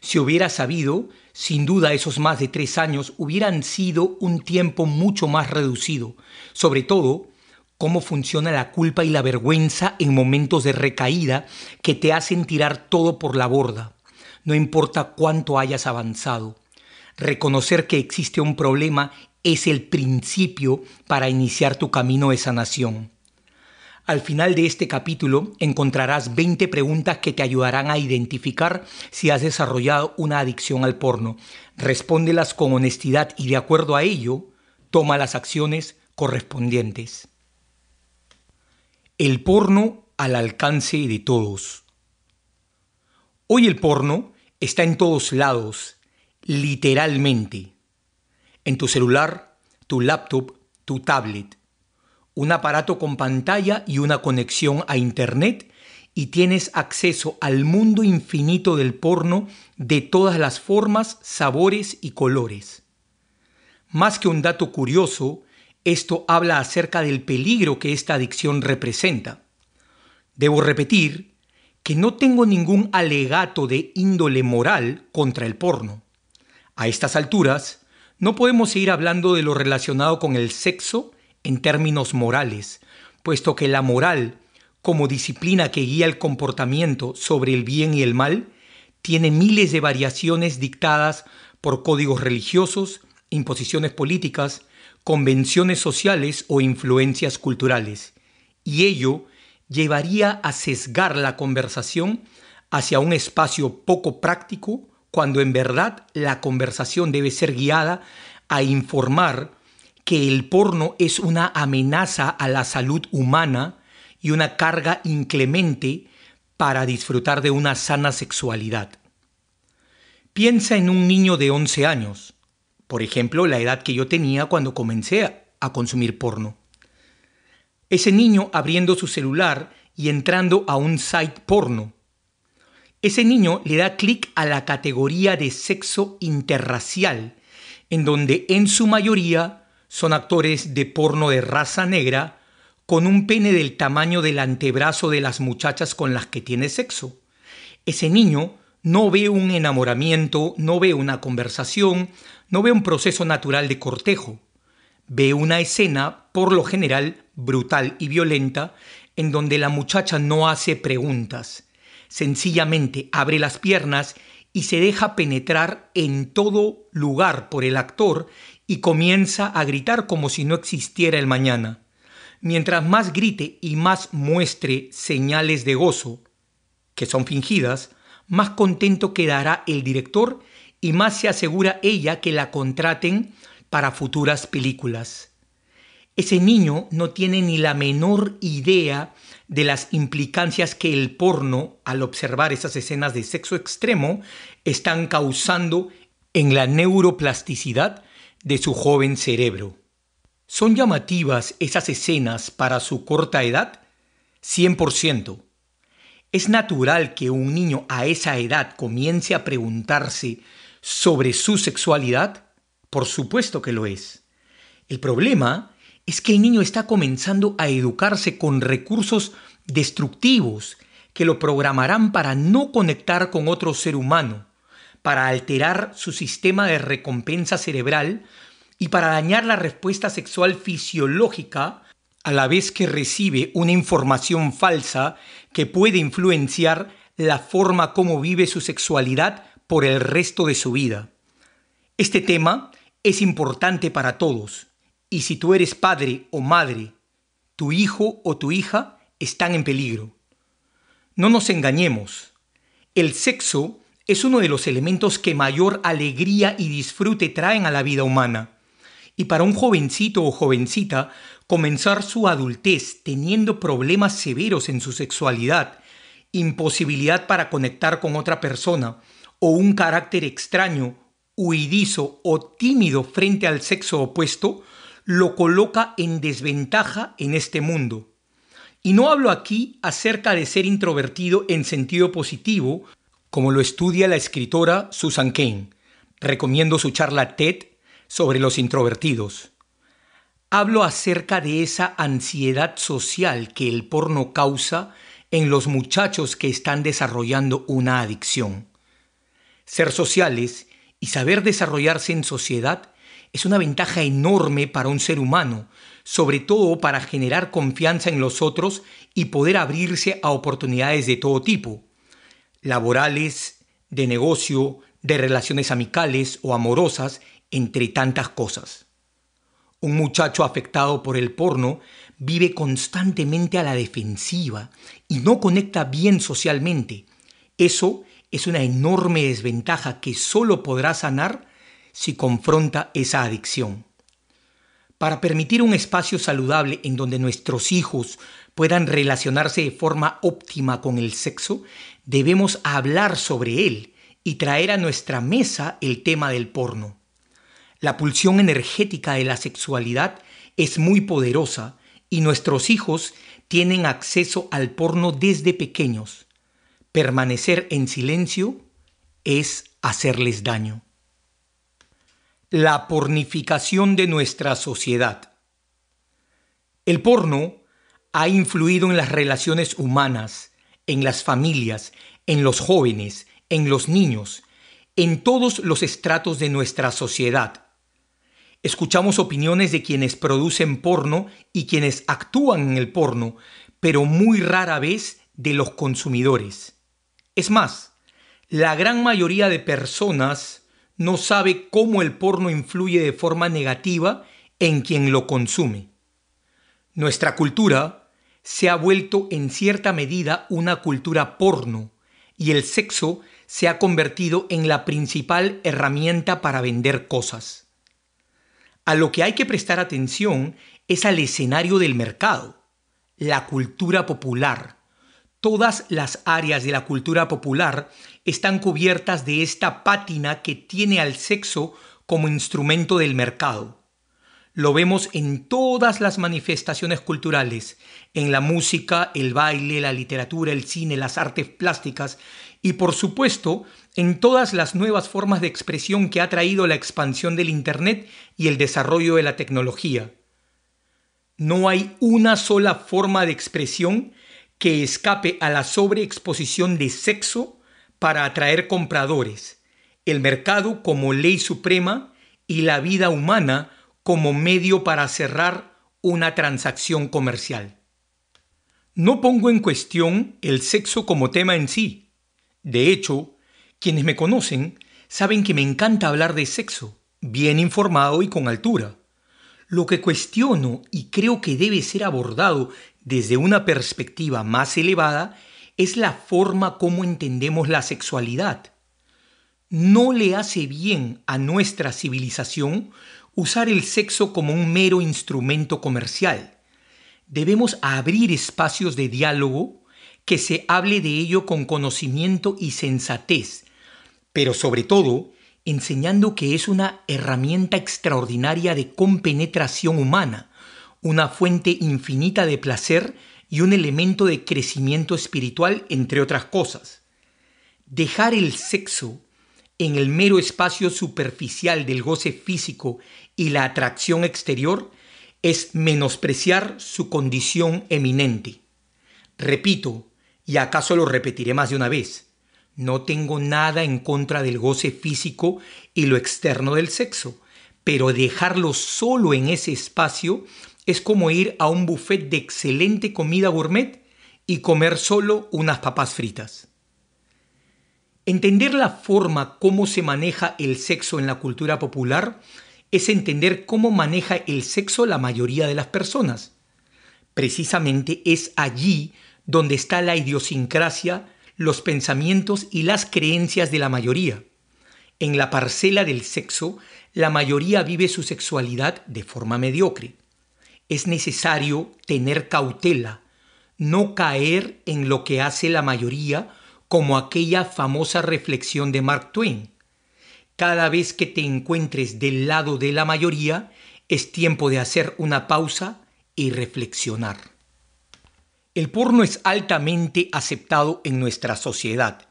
Si hubiera sabido, sin duda esos más de tres años hubieran sido un tiempo mucho más reducido, sobre todo cómo funciona la culpa y la vergüenza en momentos de recaída que te hacen tirar todo por la borda no importa cuánto hayas avanzado. Reconocer que existe un problema es el principio para iniciar tu camino de sanación. Al final de este capítulo encontrarás 20 preguntas que te ayudarán a identificar si has desarrollado una adicción al porno. Respóndelas con honestidad y de acuerdo a ello, toma las acciones correspondientes. El porno al alcance de todos. Hoy el porno Está en todos lados, literalmente. En tu celular, tu laptop, tu tablet. Un aparato con pantalla y una conexión a Internet y tienes acceso al mundo infinito del porno de todas las formas, sabores y colores. Más que un dato curioso, esto habla acerca del peligro que esta adicción representa. Debo repetir no tengo ningún alegato de índole moral contra el porno. A estas alturas, no podemos seguir hablando de lo relacionado con el sexo en términos morales, puesto que la moral, como disciplina que guía el comportamiento sobre el bien y el mal, tiene miles de variaciones dictadas por códigos religiosos, imposiciones políticas, convenciones sociales o influencias culturales. Y ello llevaría a sesgar la conversación hacia un espacio poco práctico cuando en verdad la conversación debe ser guiada a informar que el porno es una amenaza a la salud humana y una carga inclemente para disfrutar de una sana sexualidad. Piensa en un niño de 11 años, por ejemplo, la edad que yo tenía cuando comencé a consumir porno. Ese niño abriendo su celular y entrando a un site porno. Ese niño le da clic a la categoría de sexo interracial, en donde en su mayoría son actores de porno de raza negra con un pene del tamaño del antebrazo de las muchachas con las que tiene sexo. Ese niño no ve un enamoramiento, no ve una conversación, no ve un proceso natural de cortejo. Ve una escena, por lo general, brutal y violenta en donde la muchacha no hace preguntas, sencillamente abre las piernas y se deja penetrar en todo lugar por el actor y comienza a gritar como si no existiera el mañana. Mientras más grite y más muestre señales de gozo, que son fingidas, más contento quedará el director y más se asegura ella que la contraten para futuras películas. Ese niño no tiene ni la menor idea de las implicancias que el porno, al observar esas escenas de sexo extremo, están causando en la neuroplasticidad de su joven cerebro. ¿Son llamativas esas escenas para su corta edad? 100%. Es natural que un niño a esa edad comience a preguntarse sobre su sexualidad. Por supuesto que lo es. El problema es que el niño está comenzando a educarse con recursos destructivos que lo programarán para no conectar con otro ser humano, para alterar su sistema de recompensa cerebral y para dañar la respuesta sexual fisiológica a la vez que recibe una información falsa que puede influenciar la forma como vive su sexualidad por el resto de su vida. Este tema es importante para todos y si tú eres padre o madre, tu hijo o tu hija están en peligro. No nos engañemos. El sexo es uno de los elementos que mayor alegría y disfrute traen a la vida humana. Y para un jovencito o jovencita, comenzar su adultez teniendo problemas severos en su sexualidad, imposibilidad para conectar con otra persona, o un carácter extraño, huidizo o tímido frente al sexo opuesto, lo coloca en desventaja en este mundo. Y no hablo aquí acerca de ser introvertido en sentido positivo, como lo estudia la escritora Susan Kane. Recomiendo su charla TED sobre los introvertidos. Hablo acerca de esa ansiedad social que el porno causa en los muchachos que están desarrollando una adicción. Ser sociales y saber desarrollarse en sociedad es una ventaja enorme para un ser humano, sobre todo para generar confianza en los otros y poder abrirse a oportunidades de todo tipo, laborales, de negocio, de relaciones amicales o amorosas, entre tantas cosas. Un muchacho afectado por el porno vive constantemente a la defensiva y no conecta bien socialmente. Eso es una enorme desventaja que solo podrá sanar si confronta esa adicción. Para permitir un espacio saludable en donde nuestros hijos puedan relacionarse de forma óptima con el sexo, debemos hablar sobre él y traer a nuestra mesa el tema del porno. La pulsión energética de la sexualidad es muy poderosa y nuestros hijos tienen acceso al porno desde pequeños. Permanecer en silencio es hacerles daño la pornificación de nuestra sociedad. El porno ha influido en las relaciones humanas, en las familias, en los jóvenes, en los niños, en todos los estratos de nuestra sociedad. Escuchamos opiniones de quienes producen porno y quienes actúan en el porno, pero muy rara vez de los consumidores. Es más, la gran mayoría de personas no sabe cómo el porno influye de forma negativa en quien lo consume. Nuestra cultura se ha vuelto en cierta medida una cultura porno y el sexo se ha convertido en la principal herramienta para vender cosas. A lo que hay que prestar atención es al escenario del mercado, la cultura popular. Todas las áreas de la cultura popular están cubiertas de esta pátina que tiene al sexo como instrumento del mercado. Lo vemos en todas las manifestaciones culturales, en la música, el baile, la literatura, el cine, las artes plásticas y por supuesto en todas las nuevas formas de expresión que ha traído la expansión del Internet y el desarrollo de la tecnología. No hay una sola forma de expresión que escape a la sobreexposición de sexo para atraer compradores, el mercado como ley suprema y la vida humana como medio para cerrar una transacción comercial. No pongo en cuestión el sexo como tema en sí. De hecho, quienes me conocen saben que me encanta hablar de sexo, bien informado y con altura. Lo que cuestiono y creo que debe ser abordado desde una perspectiva más elevada es la forma como entendemos la sexualidad. No le hace bien a nuestra civilización usar el sexo como un mero instrumento comercial. Debemos abrir espacios de diálogo que se hable de ello con conocimiento y sensatez, pero sobre todo enseñando que es una herramienta extraordinaria de compenetración humana, una fuente infinita de placer y un elemento de crecimiento espiritual, entre otras cosas. Dejar el sexo en el mero espacio superficial del goce físico y la atracción exterior es menospreciar su condición eminente. Repito, y acaso lo repetiré más de una vez, no tengo nada en contra del goce físico y lo externo del sexo, pero dejarlo solo en ese espacio es como ir a un buffet de excelente comida gourmet y comer solo unas papas fritas. Entender la forma cómo se maneja el sexo en la cultura popular es entender cómo maneja el sexo la mayoría de las personas. Precisamente es allí donde está la idiosincrasia, los pensamientos y las creencias de la mayoría. En la parcela del sexo, la mayoría vive su sexualidad de forma mediocre es necesario tener cautela, no caer en lo que hace la mayoría, como aquella famosa reflexión de Mark Twain. Cada vez que te encuentres del lado de la mayoría, es tiempo de hacer una pausa y reflexionar. El porno es altamente aceptado en nuestra sociedad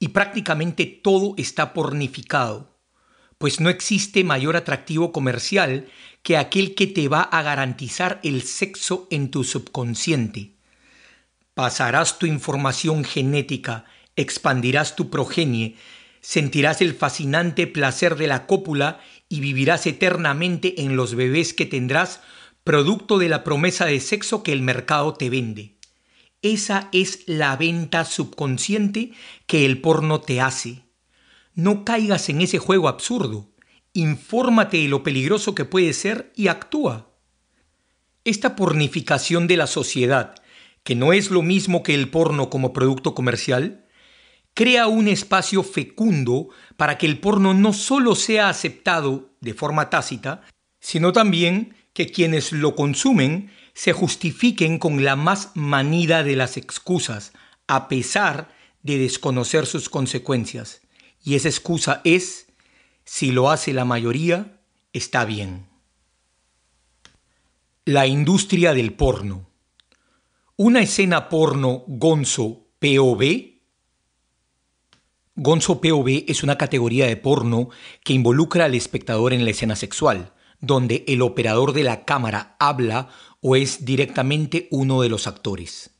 y prácticamente todo está pornificado, pues no existe mayor atractivo comercial que aquel que te va a garantizar el sexo en tu subconsciente. Pasarás tu información genética, expandirás tu progenie, sentirás el fascinante placer de la cópula y vivirás eternamente en los bebés que tendrás, producto de la promesa de sexo que el mercado te vende. Esa es la venta subconsciente que el porno te hace. No caigas en ese juego absurdo infórmate de lo peligroso que puede ser y actúa. Esta pornificación de la sociedad, que no es lo mismo que el porno como producto comercial, crea un espacio fecundo para que el porno no solo sea aceptado de forma tácita, sino también que quienes lo consumen se justifiquen con la más manida de las excusas, a pesar de desconocer sus consecuencias. Y esa excusa es si lo hace la mayoría, está bien. La industria del porno. Una escena porno Gonzo POV Gonzo POV es una categoría de porno que involucra al espectador en la escena sexual, donde el operador de la cámara habla o es directamente uno de los actores.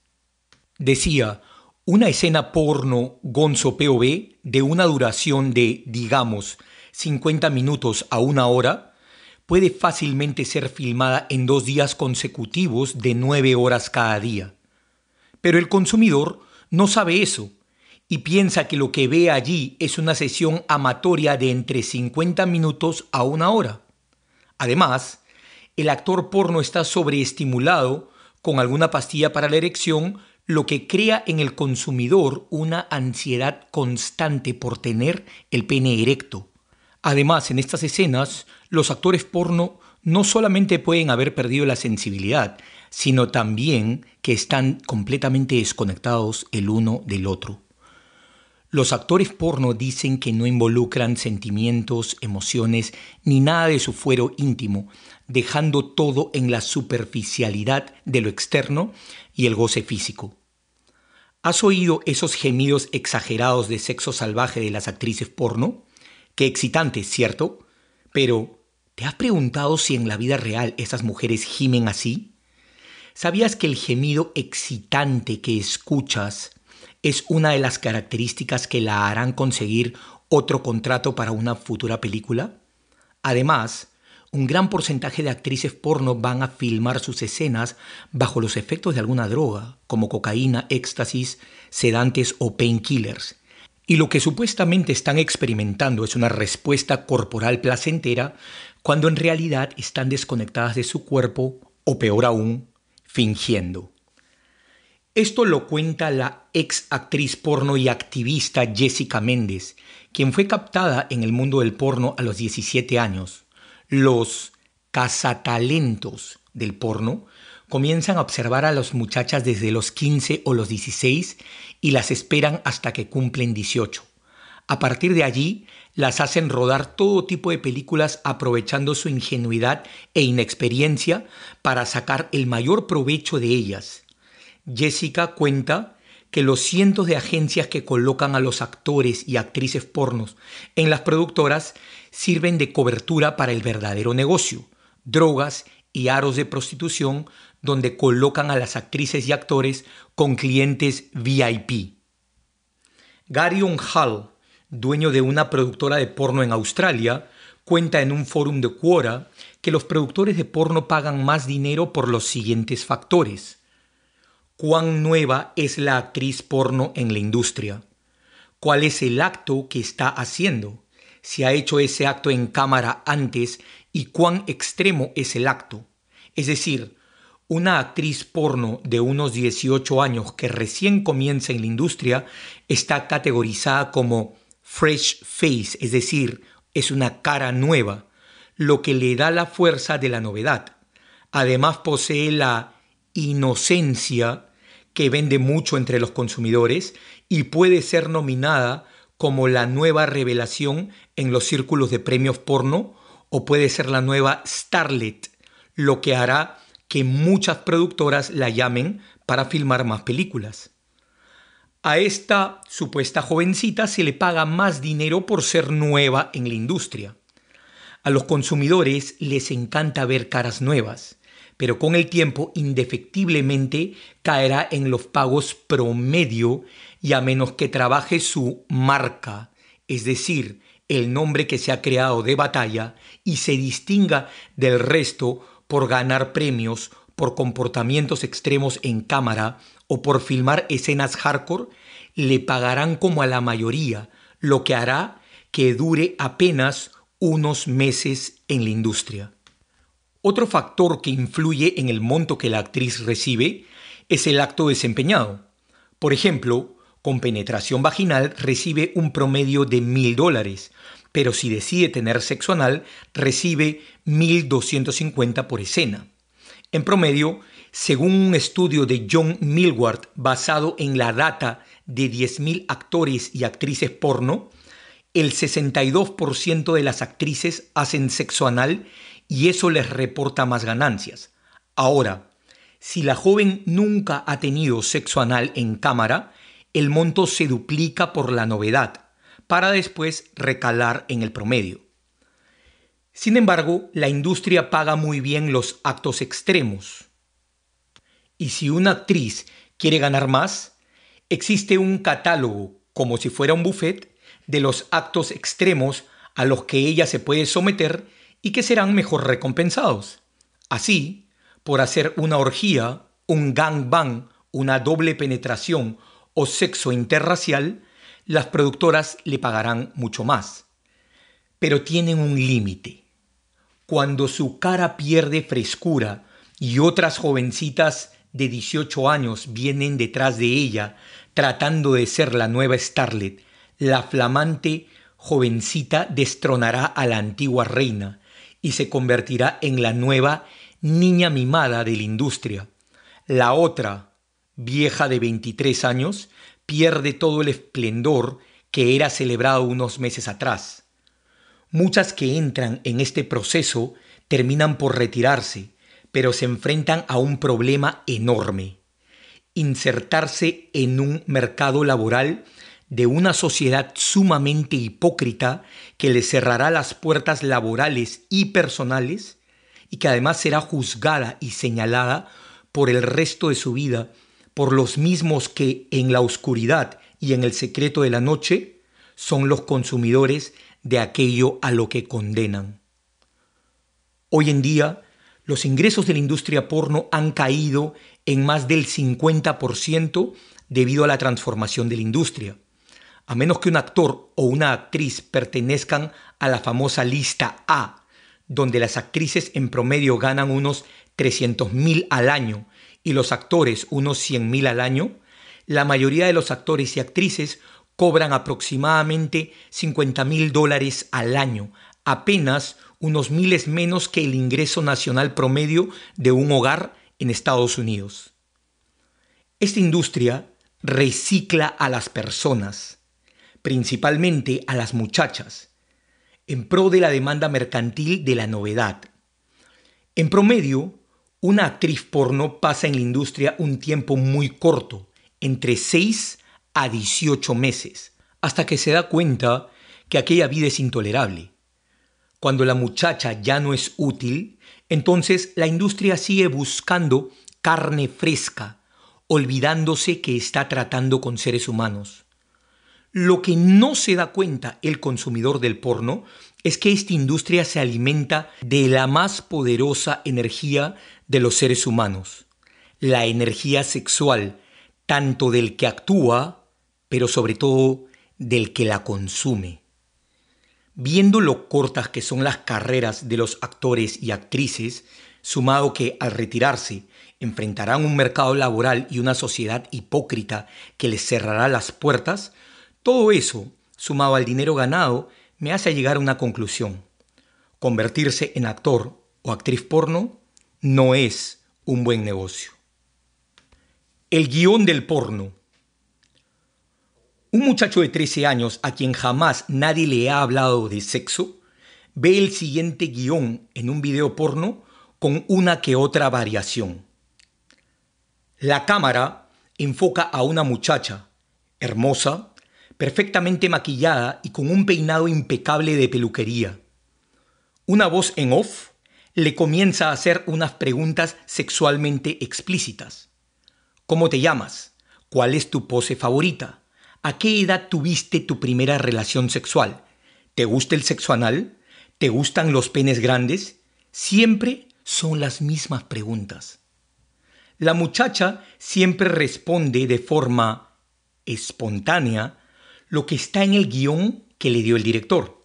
Decía, una escena porno Gonzo POV de una duración de, digamos, 50 minutos a una hora, puede fácilmente ser filmada en dos días consecutivos de 9 horas cada día. Pero el consumidor no sabe eso y piensa que lo que ve allí es una sesión amatoria de entre 50 minutos a una hora. Además, el actor porno está sobreestimulado con alguna pastilla para la erección, lo que crea en el consumidor una ansiedad constante por tener el pene erecto. Además, en estas escenas, los actores porno no solamente pueden haber perdido la sensibilidad, sino también que están completamente desconectados el uno del otro. Los actores porno dicen que no involucran sentimientos, emociones ni nada de su fuero íntimo, dejando todo en la superficialidad de lo externo y el goce físico. ¿Has oído esos gemidos exagerados de sexo salvaje de las actrices porno? Qué excitante, ¿cierto? Pero, ¿te has preguntado si en la vida real esas mujeres gimen así? ¿Sabías que el gemido excitante que escuchas es una de las características que la harán conseguir otro contrato para una futura película? Además, un gran porcentaje de actrices porno van a filmar sus escenas bajo los efectos de alguna droga, como cocaína, éxtasis, sedantes o painkillers y lo que supuestamente están experimentando es una respuesta corporal placentera cuando en realidad están desconectadas de su cuerpo o peor aún, fingiendo. Esto lo cuenta la ex actriz porno y activista Jessica Méndez, quien fue captada en el mundo del porno a los 17 años. Los cazatalentos del porno comienzan a observar a las muchachas desde los 15 o los 16 y las esperan hasta que cumplen 18. A partir de allí, las hacen rodar todo tipo de películas aprovechando su ingenuidad e inexperiencia para sacar el mayor provecho de ellas. Jessica cuenta que los cientos de agencias que colocan a los actores y actrices pornos en las productoras sirven de cobertura para el verdadero negocio, drogas y aros de prostitución donde colocan a las actrices y actores con clientes VIP. Gary Hall, dueño de una productora de porno en Australia, cuenta en un fórum de Quora que los productores de porno pagan más dinero por los siguientes factores. ¿Cuán nueva es la actriz porno en la industria? ¿Cuál es el acto que está haciendo? ¿Se si ha hecho ese acto en cámara antes y cuán extremo es el acto? Es decir, una actriz porno de unos 18 años que recién comienza en la industria está categorizada como fresh face, es decir, es una cara nueva, lo que le da la fuerza de la novedad. Además posee la inocencia que vende mucho entre los consumidores y puede ser nominada como la nueva revelación en los círculos de premios porno o puede ser la nueva starlet, lo que hará que muchas productoras la llamen para filmar más películas. A esta supuesta jovencita se le paga más dinero por ser nueva en la industria. A los consumidores les encanta ver caras nuevas, pero con el tiempo indefectiblemente caerá en los pagos promedio y a menos que trabaje su marca, es decir, el nombre que se ha creado de batalla y se distinga del resto por ganar premios, por comportamientos extremos en cámara o por filmar escenas hardcore, le pagarán como a la mayoría, lo que hará que dure apenas unos meses en la industria. Otro factor que influye en el monto que la actriz recibe es el acto desempeñado. Por ejemplo, con penetración vaginal recibe un promedio de mil dólares, pero si decide tener sexo anal, recibe 1.250 por escena. En promedio, según un estudio de John Milward basado en la data de 10.000 actores y actrices porno, el 62% de las actrices hacen sexo anal y eso les reporta más ganancias. Ahora, si la joven nunca ha tenido sexo anal en cámara, el monto se duplica por la novedad para después recalar en el promedio. Sin embargo, la industria paga muy bien los actos extremos. Y si una actriz quiere ganar más, existe un catálogo, como si fuera un buffet, de los actos extremos a los que ella se puede someter y que serán mejor recompensados. Así, por hacer una orgía, un gangbang, una doble penetración o sexo interracial, las productoras le pagarán mucho más. Pero tienen un límite. Cuando su cara pierde frescura y otras jovencitas de 18 años vienen detrás de ella tratando de ser la nueva Starlet, la flamante jovencita destronará a la antigua reina y se convertirá en la nueva niña mimada de la industria. La otra, vieja de 23 años, pierde todo el esplendor que era celebrado unos meses atrás. Muchas que entran en este proceso terminan por retirarse, pero se enfrentan a un problema enorme. Insertarse en un mercado laboral de una sociedad sumamente hipócrita que le cerrará las puertas laborales y personales y que además será juzgada y señalada por el resto de su vida por los mismos que en la oscuridad y en el secreto de la noche son los consumidores de aquello a lo que condenan. Hoy en día, los ingresos de la industria porno han caído en más del 50% debido a la transformación de la industria. A menos que un actor o una actriz pertenezcan a la famosa lista A, donde las actrices en promedio ganan unos 300 mil al año y los actores unos 100.000 mil al año, la mayoría de los actores y actrices cobran aproximadamente 50 mil dólares al año, apenas unos miles menos que el ingreso nacional promedio de un hogar en Estados Unidos. Esta industria recicla a las personas, principalmente a las muchachas, en pro de la demanda mercantil de la novedad. En promedio, una actriz porno pasa en la industria un tiempo muy corto, entre 6 a 18 meses, hasta que se da cuenta que aquella vida es intolerable. Cuando la muchacha ya no es útil, entonces la industria sigue buscando carne fresca, olvidándose que está tratando con seres humanos. Lo que no se da cuenta el consumidor del porno es que esta industria se alimenta de la más poderosa energía de los seres humanos, la energía sexual, tanto del que actúa, pero sobre todo del que la consume. Viendo lo cortas que son las carreras de los actores y actrices, sumado que al retirarse enfrentarán un mercado laboral y una sociedad hipócrita que les cerrará las puertas, todo eso, sumado al dinero ganado, me hace llegar a una conclusión. Convertirse en actor o actriz porno no es un buen negocio. El guión del porno. Un muchacho de 13 años a quien jamás nadie le ha hablado de sexo ve el siguiente guión en un video porno con una que otra variación. La cámara enfoca a una muchacha, hermosa, perfectamente maquillada y con un peinado impecable de peluquería. Una voz en off le comienza a hacer unas preguntas sexualmente explícitas. ¿Cómo te llamas? ¿Cuál es tu pose favorita? ¿A qué edad tuviste tu primera relación sexual? ¿Te gusta el sexo anal? ¿Te gustan los penes grandes? Siempre son las mismas preguntas. La muchacha siempre responde de forma espontánea lo que está en el guión que le dio el director.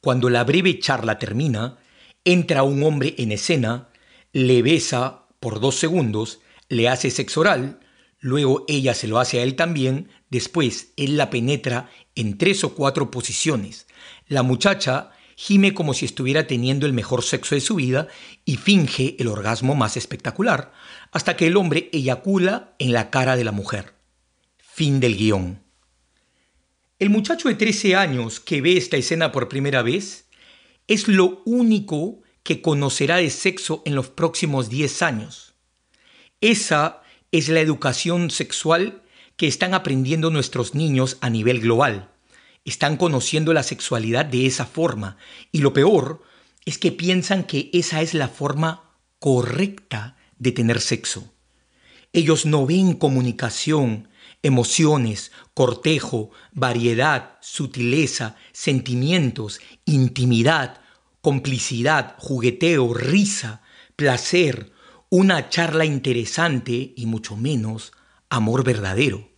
Cuando la breve charla termina, Entra un hombre en escena, le besa por dos segundos, le hace sexo oral, luego ella se lo hace a él también, después él la penetra en tres o cuatro posiciones. La muchacha gime como si estuviera teniendo el mejor sexo de su vida y finge el orgasmo más espectacular, hasta que el hombre eyacula en la cara de la mujer. Fin del guión. El muchacho de 13 años que ve esta escena por primera vez es lo único que conocerá de sexo en los próximos 10 años. Esa es la educación sexual que están aprendiendo nuestros niños a nivel global. Están conociendo la sexualidad de esa forma y lo peor es que piensan que esa es la forma correcta de tener sexo. Ellos no ven comunicación, emociones, cortejo, variedad, sutileza, sentimientos, intimidad, complicidad, jugueteo, risa, placer, una charla interesante y mucho menos amor verdadero.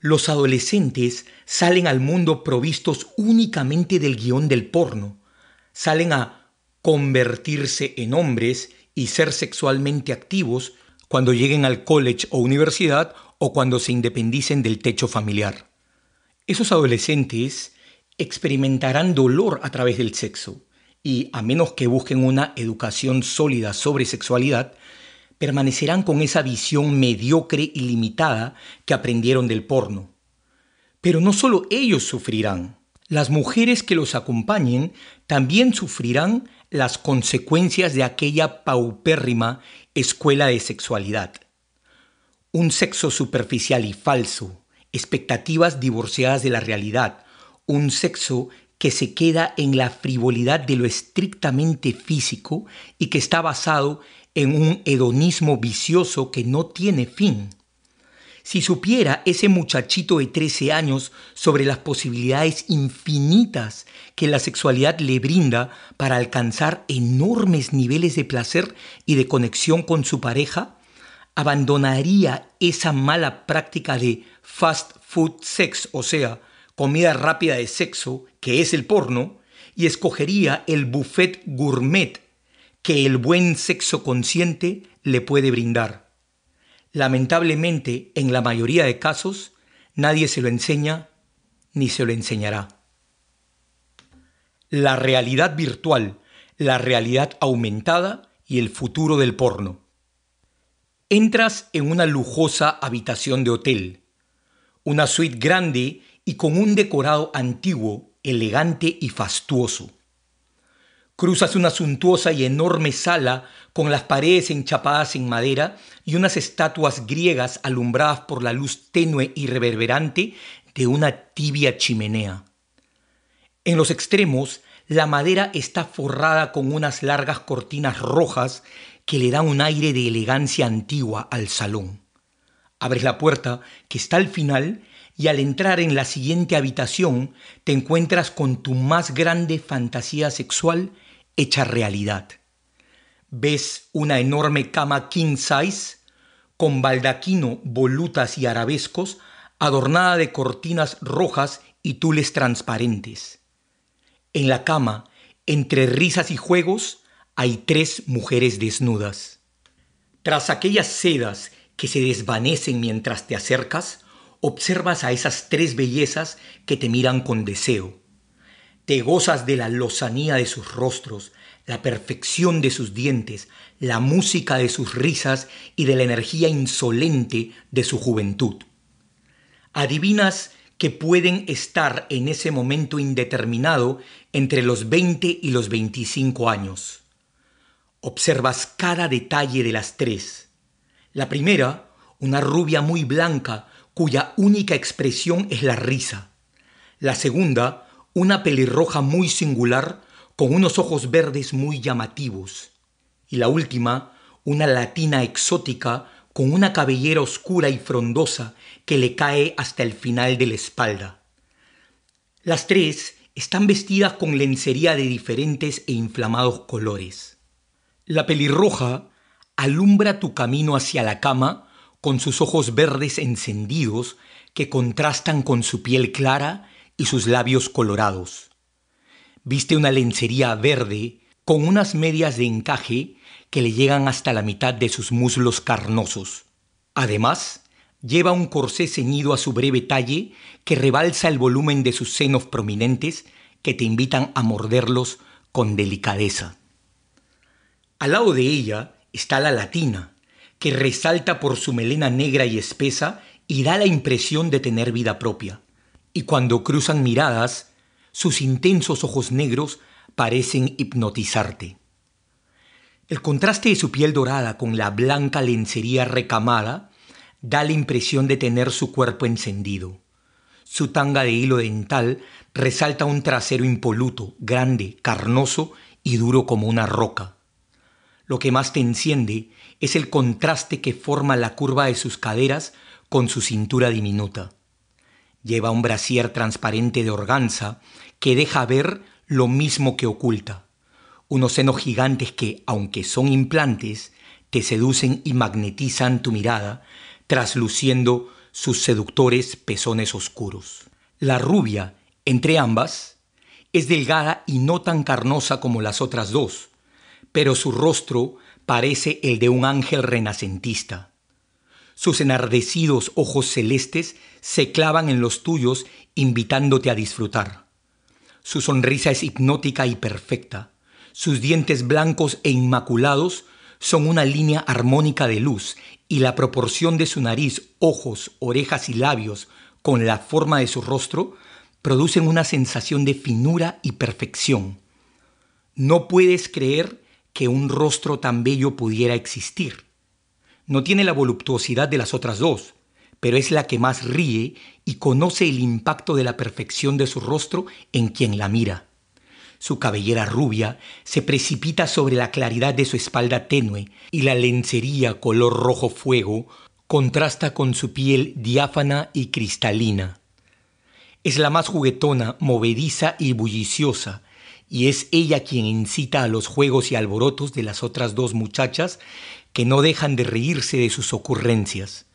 Los adolescentes salen al mundo provistos únicamente del guión del porno, salen a convertirse en hombres y ser sexualmente activos cuando lleguen al college o universidad o cuando se independicen del techo familiar. Esos adolescentes experimentarán dolor a través del sexo y, a menos que busquen una educación sólida sobre sexualidad, permanecerán con esa visión mediocre y limitada que aprendieron del porno. Pero no solo ellos sufrirán, las mujeres que los acompañen también sufrirán las consecuencias de aquella paupérrima escuela de sexualidad. Un sexo superficial y falso, expectativas divorciadas de la realidad, un sexo que se queda en la frivolidad de lo estrictamente físico y que está basado en un hedonismo vicioso que no tiene fin. Si supiera ese muchachito de 13 años sobre las posibilidades infinitas que la sexualidad le brinda para alcanzar enormes niveles de placer y de conexión con su pareja, abandonaría esa mala práctica de fast food sex, o sea, comida rápida de sexo, que es el porno, y escogería el buffet gourmet que el buen sexo consciente le puede brindar. Lamentablemente, en la mayoría de casos, nadie se lo enseña ni se lo enseñará. La realidad virtual, la realidad aumentada y el futuro del porno. Entras en una lujosa habitación de hotel, una suite grande y con un decorado antiguo, elegante y fastuoso. Cruzas una suntuosa y enorme sala con las paredes enchapadas en madera y unas estatuas griegas alumbradas por la luz tenue y reverberante de una tibia chimenea. En los extremos, la madera está forrada con unas largas cortinas rojas que le da un aire de elegancia antigua al salón. Abres la puerta que está al final y al entrar en la siguiente habitación te encuentras con tu más grande fantasía sexual hecha realidad. Ves una enorme cama king size con baldaquino, volutas y arabescos adornada de cortinas rojas y tules transparentes. En la cama, entre risas y juegos, hay tres mujeres desnudas. Tras aquellas sedas que se desvanecen mientras te acercas, observas a esas tres bellezas que te miran con deseo. Te gozas de la lozanía de sus rostros, la perfección de sus dientes, la música de sus risas y de la energía insolente de su juventud. Adivinas que pueden estar en ese momento indeterminado entre los 20 y los 25 años. Observas cada detalle de las tres. La primera, una rubia muy blanca cuya única expresión es la risa. La segunda, una pelirroja muy singular con unos ojos verdes muy llamativos. Y la última, una latina exótica con una cabellera oscura y frondosa que le cae hasta el final de la espalda. Las tres están vestidas con lencería de diferentes e inflamados colores. La pelirroja alumbra tu camino hacia la cama con sus ojos verdes encendidos que contrastan con su piel clara y sus labios colorados. Viste una lencería verde con unas medias de encaje que le llegan hasta la mitad de sus muslos carnosos. Además, lleva un corsé ceñido a su breve talle que rebalsa el volumen de sus senos prominentes que te invitan a morderlos con delicadeza. Al lado de ella está la latina, que resalta por su melena negra y espesa y da la impresión de tener vida propia. Y cuando cruzan miradas, sus intensos ojos negros parecen hipnotizarte. El contraste de su piel dorada con la blanca lencería recamada da la impresión de tener su cuerpo encendido. Su tanga de hilo dental resalta un trasero impoluto, grande, carnoso y duro como una roca. Lo que más te enciende es el contraste que forma la curva de sus caderas con su cintura diminuta. Lleva un brasier transparente de organza que deja ver lo mismo que oculta. Unos senos gigantes que, aunque son implantes, te seducen y magnetizan tu mirada, trasluciendo sus seductores pezones oscuros. La rubia, entre ambas, es delgada y no tan carnosa como las otras dos, pero su rostro parece el de un ángel renacentista. Sus enardecidos ojos celestes se clavan en los tuyos invitándote a disfrutar. Su sonrisa es hipnótica y perfecta. Sus dientes blancos e inmaculados son una línea armónica de luz y la proporción de su nariz, ojos, orejas y labios con la forma de su rostro producen una sensación de finura y perfección. No puedes creer que un rostro tan bello pudiera existir. No tiene la voluptuosidad de las otras dos, pero es la que más ríe y conoce el impacto de la perfección de su rostro en quien la mira. Su cabellera rubia se precipita sobre la claridad de su espalda tenue y la lencería color rojo fuego contrasta con su piel diáfana y cristalina. Es la más juguetona, movediza y bulliciosa, y es ella quien incita a los juegos y alborotos de las otras dos muchachas que no dejan de reírse de sus ocurrencias.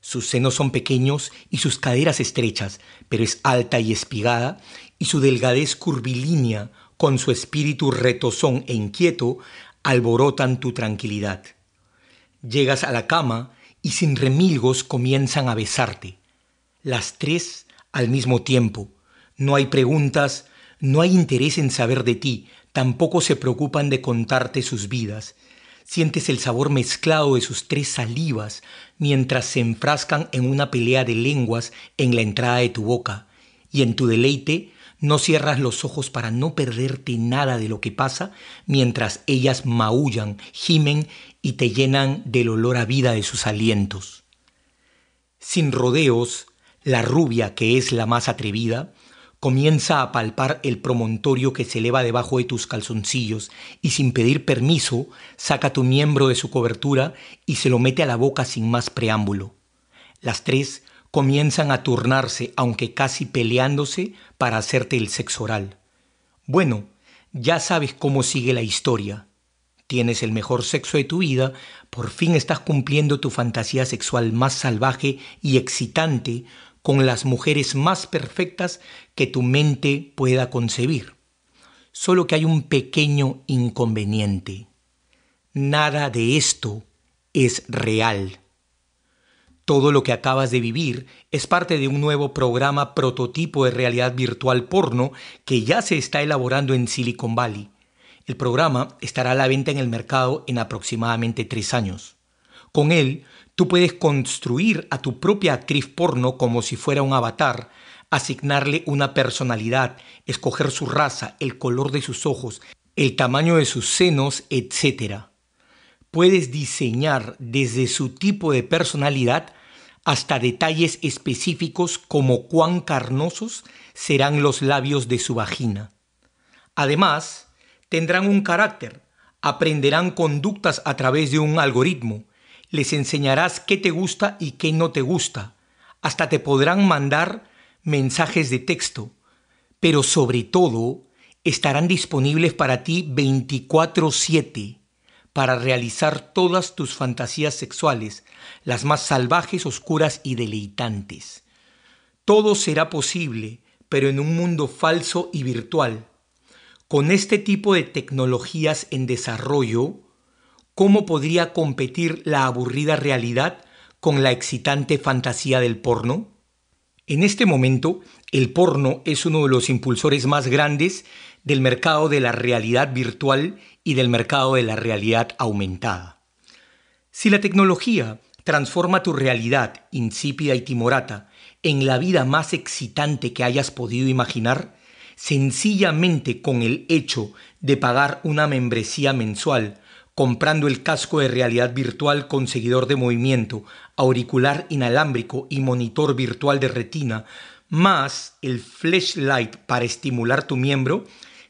Sus senos son pequeños y sus caderas estrechas, pero es alta y espigada, y su delgadez curvilínea, con su espíritu retozón e inquieto, alborotan tu tranquilidad. Llegas a la cama y sin remilgos comienzan a besarte. Las tres al mismo tiempo. No hay preguntas, no hay interés en saber de ti, tampoco se preocupan de contarte sus vidas. Sientes el sabor mezclado de sus tres salivas mientras se enfrascan en una pelea de lenguas en la entrada de tu boca. Y en tu deleite no cierras los ojos para no perderte nada de lo que pasa mientras ellas maullan, gimen y te llenan del olor a vida de sus alientos. Sin rodeos, la rubia, que es la más atrevida, Comienza a palpar el promontorio que se eleva debajo de tus calzoncillos y sin pedir permiso saca tu miembro de su cobertura y se lo mete a la boca sin más preámbulo. Las tres comienzan a turnarse, aunque casi peleándose, para hacerte el sexo oral. Bueno, ya sabes cómo sigue la historia. Tienes el mejor sexo de tu vida, por fin estás cumpliendo tu fantasía sexual más salvaje y excitante con las mujeres más perfectas que tu mente pueda concebir. Solo que hay un pequeño inconveniente. Nada de esto es real. Todo lo que acabas de vivir es parte de un nuevo programa prototipo de realidad virtual porno que ya se está elaborando en Silicon Valley. El programa estará a la venta en el mercado en aproximadamente tres años. Con él, Tú puedes construir a tu propia actriz porno como si fuera un avatar, asignarle una personalidad, escoger su raza, el color de sus ojos, el tamaño de sus senos, etc. Puedes diseñar desde su tipo de personalidad hasta detalles específicos como cuán carnosos serán los labios de su vagina. Además, tendrán un carácter, aprenderán conductas a través de un algoritmo, les enseñarás qué te gusta y qué no te gusta. Hasta te podrán mandar mensajes de texto, pero sobre todo estarán disponibles para ti 24/7 para realizar todas tus fantasías sexuales, las más salvajes, oscuras y deleitantes. Todo será posible, pero en un mundo falso y virtual. Con este tipo de tecnologías en desarrollo, ¿Cómo podría competir la aburrida realidad con la excitante fantasía del porno? En este momento, el porno es uno de los impulsores más grandes del mercado de la realidad virtual y del mercado de la realidad aumentada. Si la tecnología transforma tu realidad insípida y timorata en la vida más excitante que hayas podido imaginar, sencillamente con el hecho de pagar una membresía mensual comprando el casco de realidad virtual con seguidor de movimiento, auricular inalámbrico y monitor virtual de retina, más el flashlight para estimular tu miembro,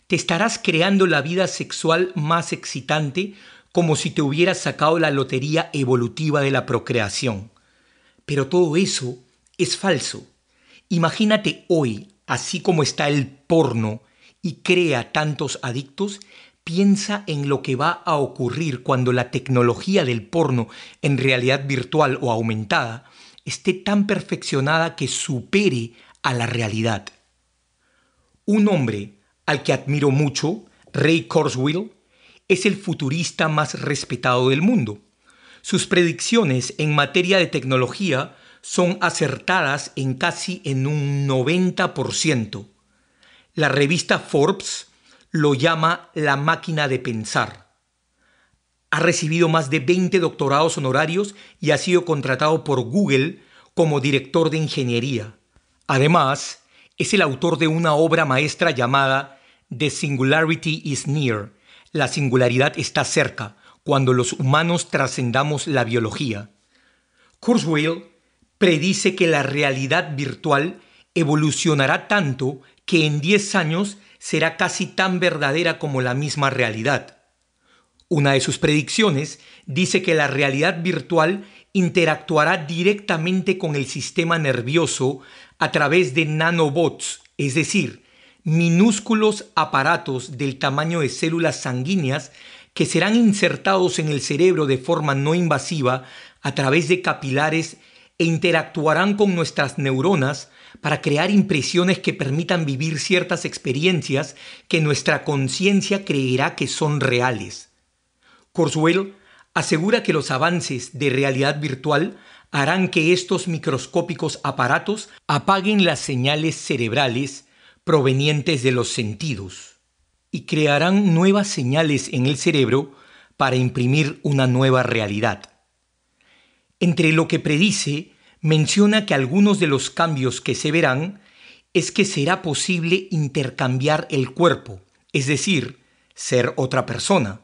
te estarás creando la vida sexual más excitante como si te hubieras sacado la lotería evolutiva de la procreación. Pero todo eso es falso. Imagínate hoy, así como está el porno, y crea tantos adictos piensa en lo que va a ocurrir cuando la tecnología del porno en realidad virtual o aumentada esté tan perfeccionada que supere a la realidad. Un hombre al que admiro mucho, Ray Kurzweil, es el futurista más respetado del mundo. Sus predicciones en materia de tecnología son acertadas en casi en un 90%. La revista Forbes lo llama la máquina de pensar. Ha recibido más de 20 doctorados honorarios y ha sido contratado por Google como director de ingeniería. Además, es el autor de una obra maestra llamada The Singularity is Near. La singularidad está cerca cuando los humanos trascendamos la biología. Kurzweil predice que la realidad virtual evolucionará tanto que en 10 años será casi tan verdadera como la misma realidad. Una de sus predicciones dice que la realidad virtual interactuará directamente con el sistema nervioso a través de nanobots, es decir, minúsculos aparatos del tamaño de células sanguíneas que serán insertados en el cerebro de forma no invasiva a través de capilares e interactuarán con nuestras neuronas para crear impresiones que permitan vivir ciertas experiencias que nuestra conciencia creerá que son reales. Corswell asegura que los avances de realidad virtual harán que estos microscópicos aparatos apaguen las señales cerebrales provenientes de los sentidos y crearán nuevas señales en el cerebro para imprimir una nueva realidad. Entre lo que predice menciona que algunos de los cambios que se verán es que será posible intercambiar el cuerpo, es decir, ser otra persona.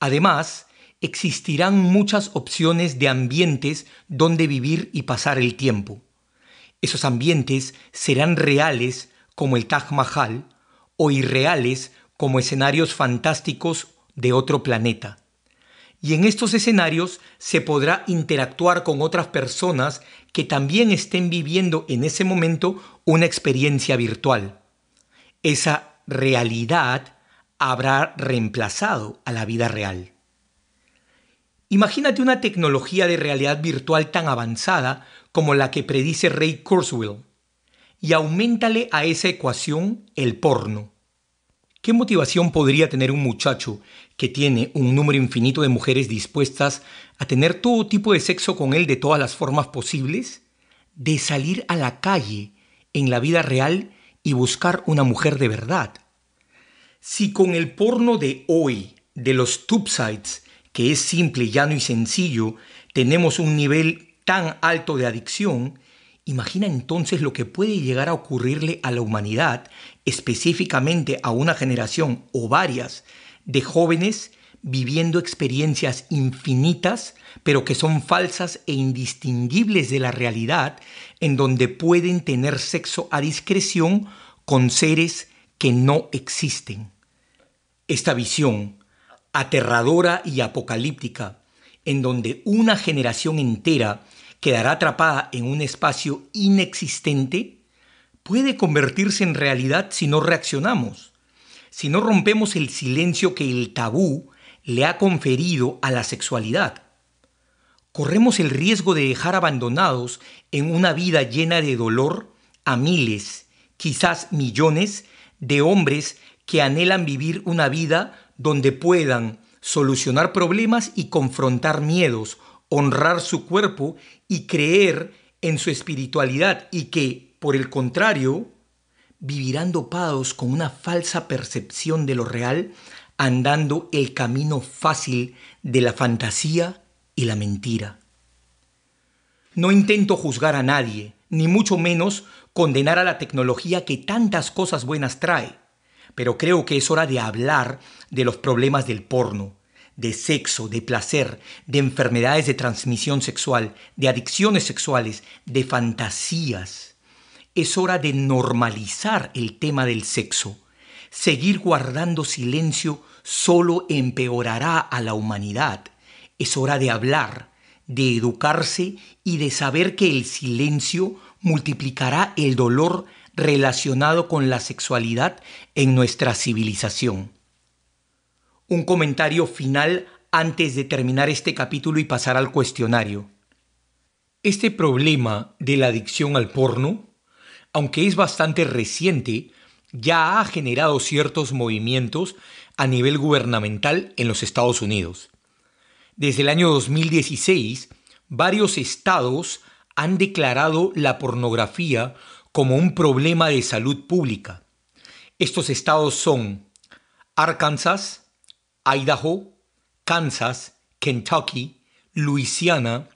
Además, existirán muchas opciones de ambientes donde vivir y pasar el tiempo. Esos ambientes serán reales como el Taj Mahal o irreales como escenarios fantásticos de otro planeta y en estos escenarios se podrá interactuar con otras personas que también estén viviendo en ese momento una experiencia virtual. Esa realidad habrá reemplazado a la vida real. Imagínate una tecnología de realidad virtual tan avanzada como la que predice Ray Kurzweil y aumentale a esa ecuación el porno. ¿Qué motivación podría tener un muchacho que tiene un número infinito de mujeres dispuestas a tener todo tipo de sexo con él de todas las formas posibles? De salir a la calle en la vida real y buscar una mujer de verdad. Si con el porno de hoy, de los sites, que es simple, llano y sencillo, tenemos un nivel tan alto de adicción, Imagina entonces lo que puede llegar a ocurrirle a la humanidad, específicamente a una generación o varias de jóvenes viviendo experiencias infinitas, pero que son falsas e indistinguibles de la realidad, en donde pueden tener sexo a discreción con seres que no existen. Esta visión, aterradora y apocalíptica, en donde una generación entera quedará atrapada en un espacio inexistente, puede convertirse en realidad si no reaccionamos, si no rompemos el silencio que el tabú le ha conferido a la sexualidad. Corremos el riesgo de dejar abandonados en una vida llena de dolor a miles, quizás millones, de hombres que anhelan vivir una vida donde puedan solucionar problemas y confrontar miedos, honrar su cuerpo y creer en su espiritualidad y que, por el contrario, vivirán dopados con una falsa percepción de lo real, andando el camino fácil de la fantasía y la mentira. No intento juzgar a nadie, ni mucho menos condenar a la tecnología que tantas cosas buenas trae, pero creo que es hora de hablar de los problemas del porno, de sexo, de placer, de enfermedades de transmisión sexual, de adicciones sexuales, de fantasías. Es hora de normalizar el tema del sexo. Seguir guardando silencio solo empeorará a la humanidad. Es hora de hablar, de educarse y de saber que el silencio multiplicará el dolor relacionado con la sexualidad en nuestra civilización un comentario final antes de terminar este capítulo y pasar al cuestionario. Este problema de la adicción al porno, aunque es bastante reciente, ya ha generado ciertos movimientos a nivel gubernamental en los Estados Unidos. Desde el año 2016, varios estados han declarado la pornografía como un problema de salud pública. Estos estados son Arkansas, Idaho, Kansas, Kentucky, Luisiana,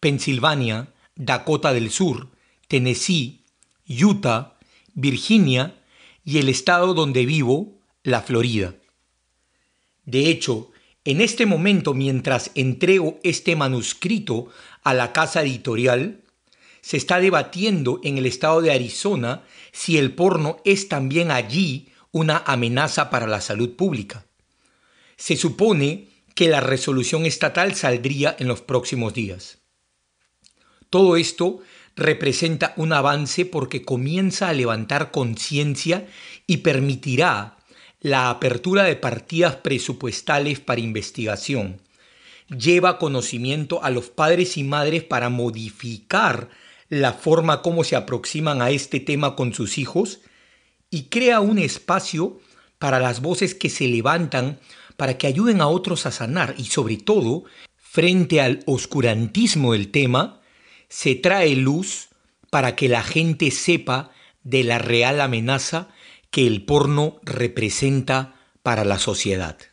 Pensilvania, Dakota del Sur, Tennessee, Utah, Virginia y el estado donde vivo, la Florida. De hecho, en este momento, mientras entrego este manuscrito a la casa editorial, se está debatiendo en el estado de Arizona si el porno es también allí una amenaza para la salud pública. Se supone que la resolución estatal saldría en los próximos días. Todo esto representa un avance porque comienza a levantar conciencia y permitirá la apertura de partidas presupuestales para investigación. Lleva conocimiento a los padres y madres para modificar la forma como se aproximan a este tema con sus hijos y crea un espacio para las voces que se levantan para que ayuden a otros a sanar y sobre todo, frente al oscurantismo del tema, se trae luz para que la gente sepa de la real amenaza que el porno representa para la sociedad.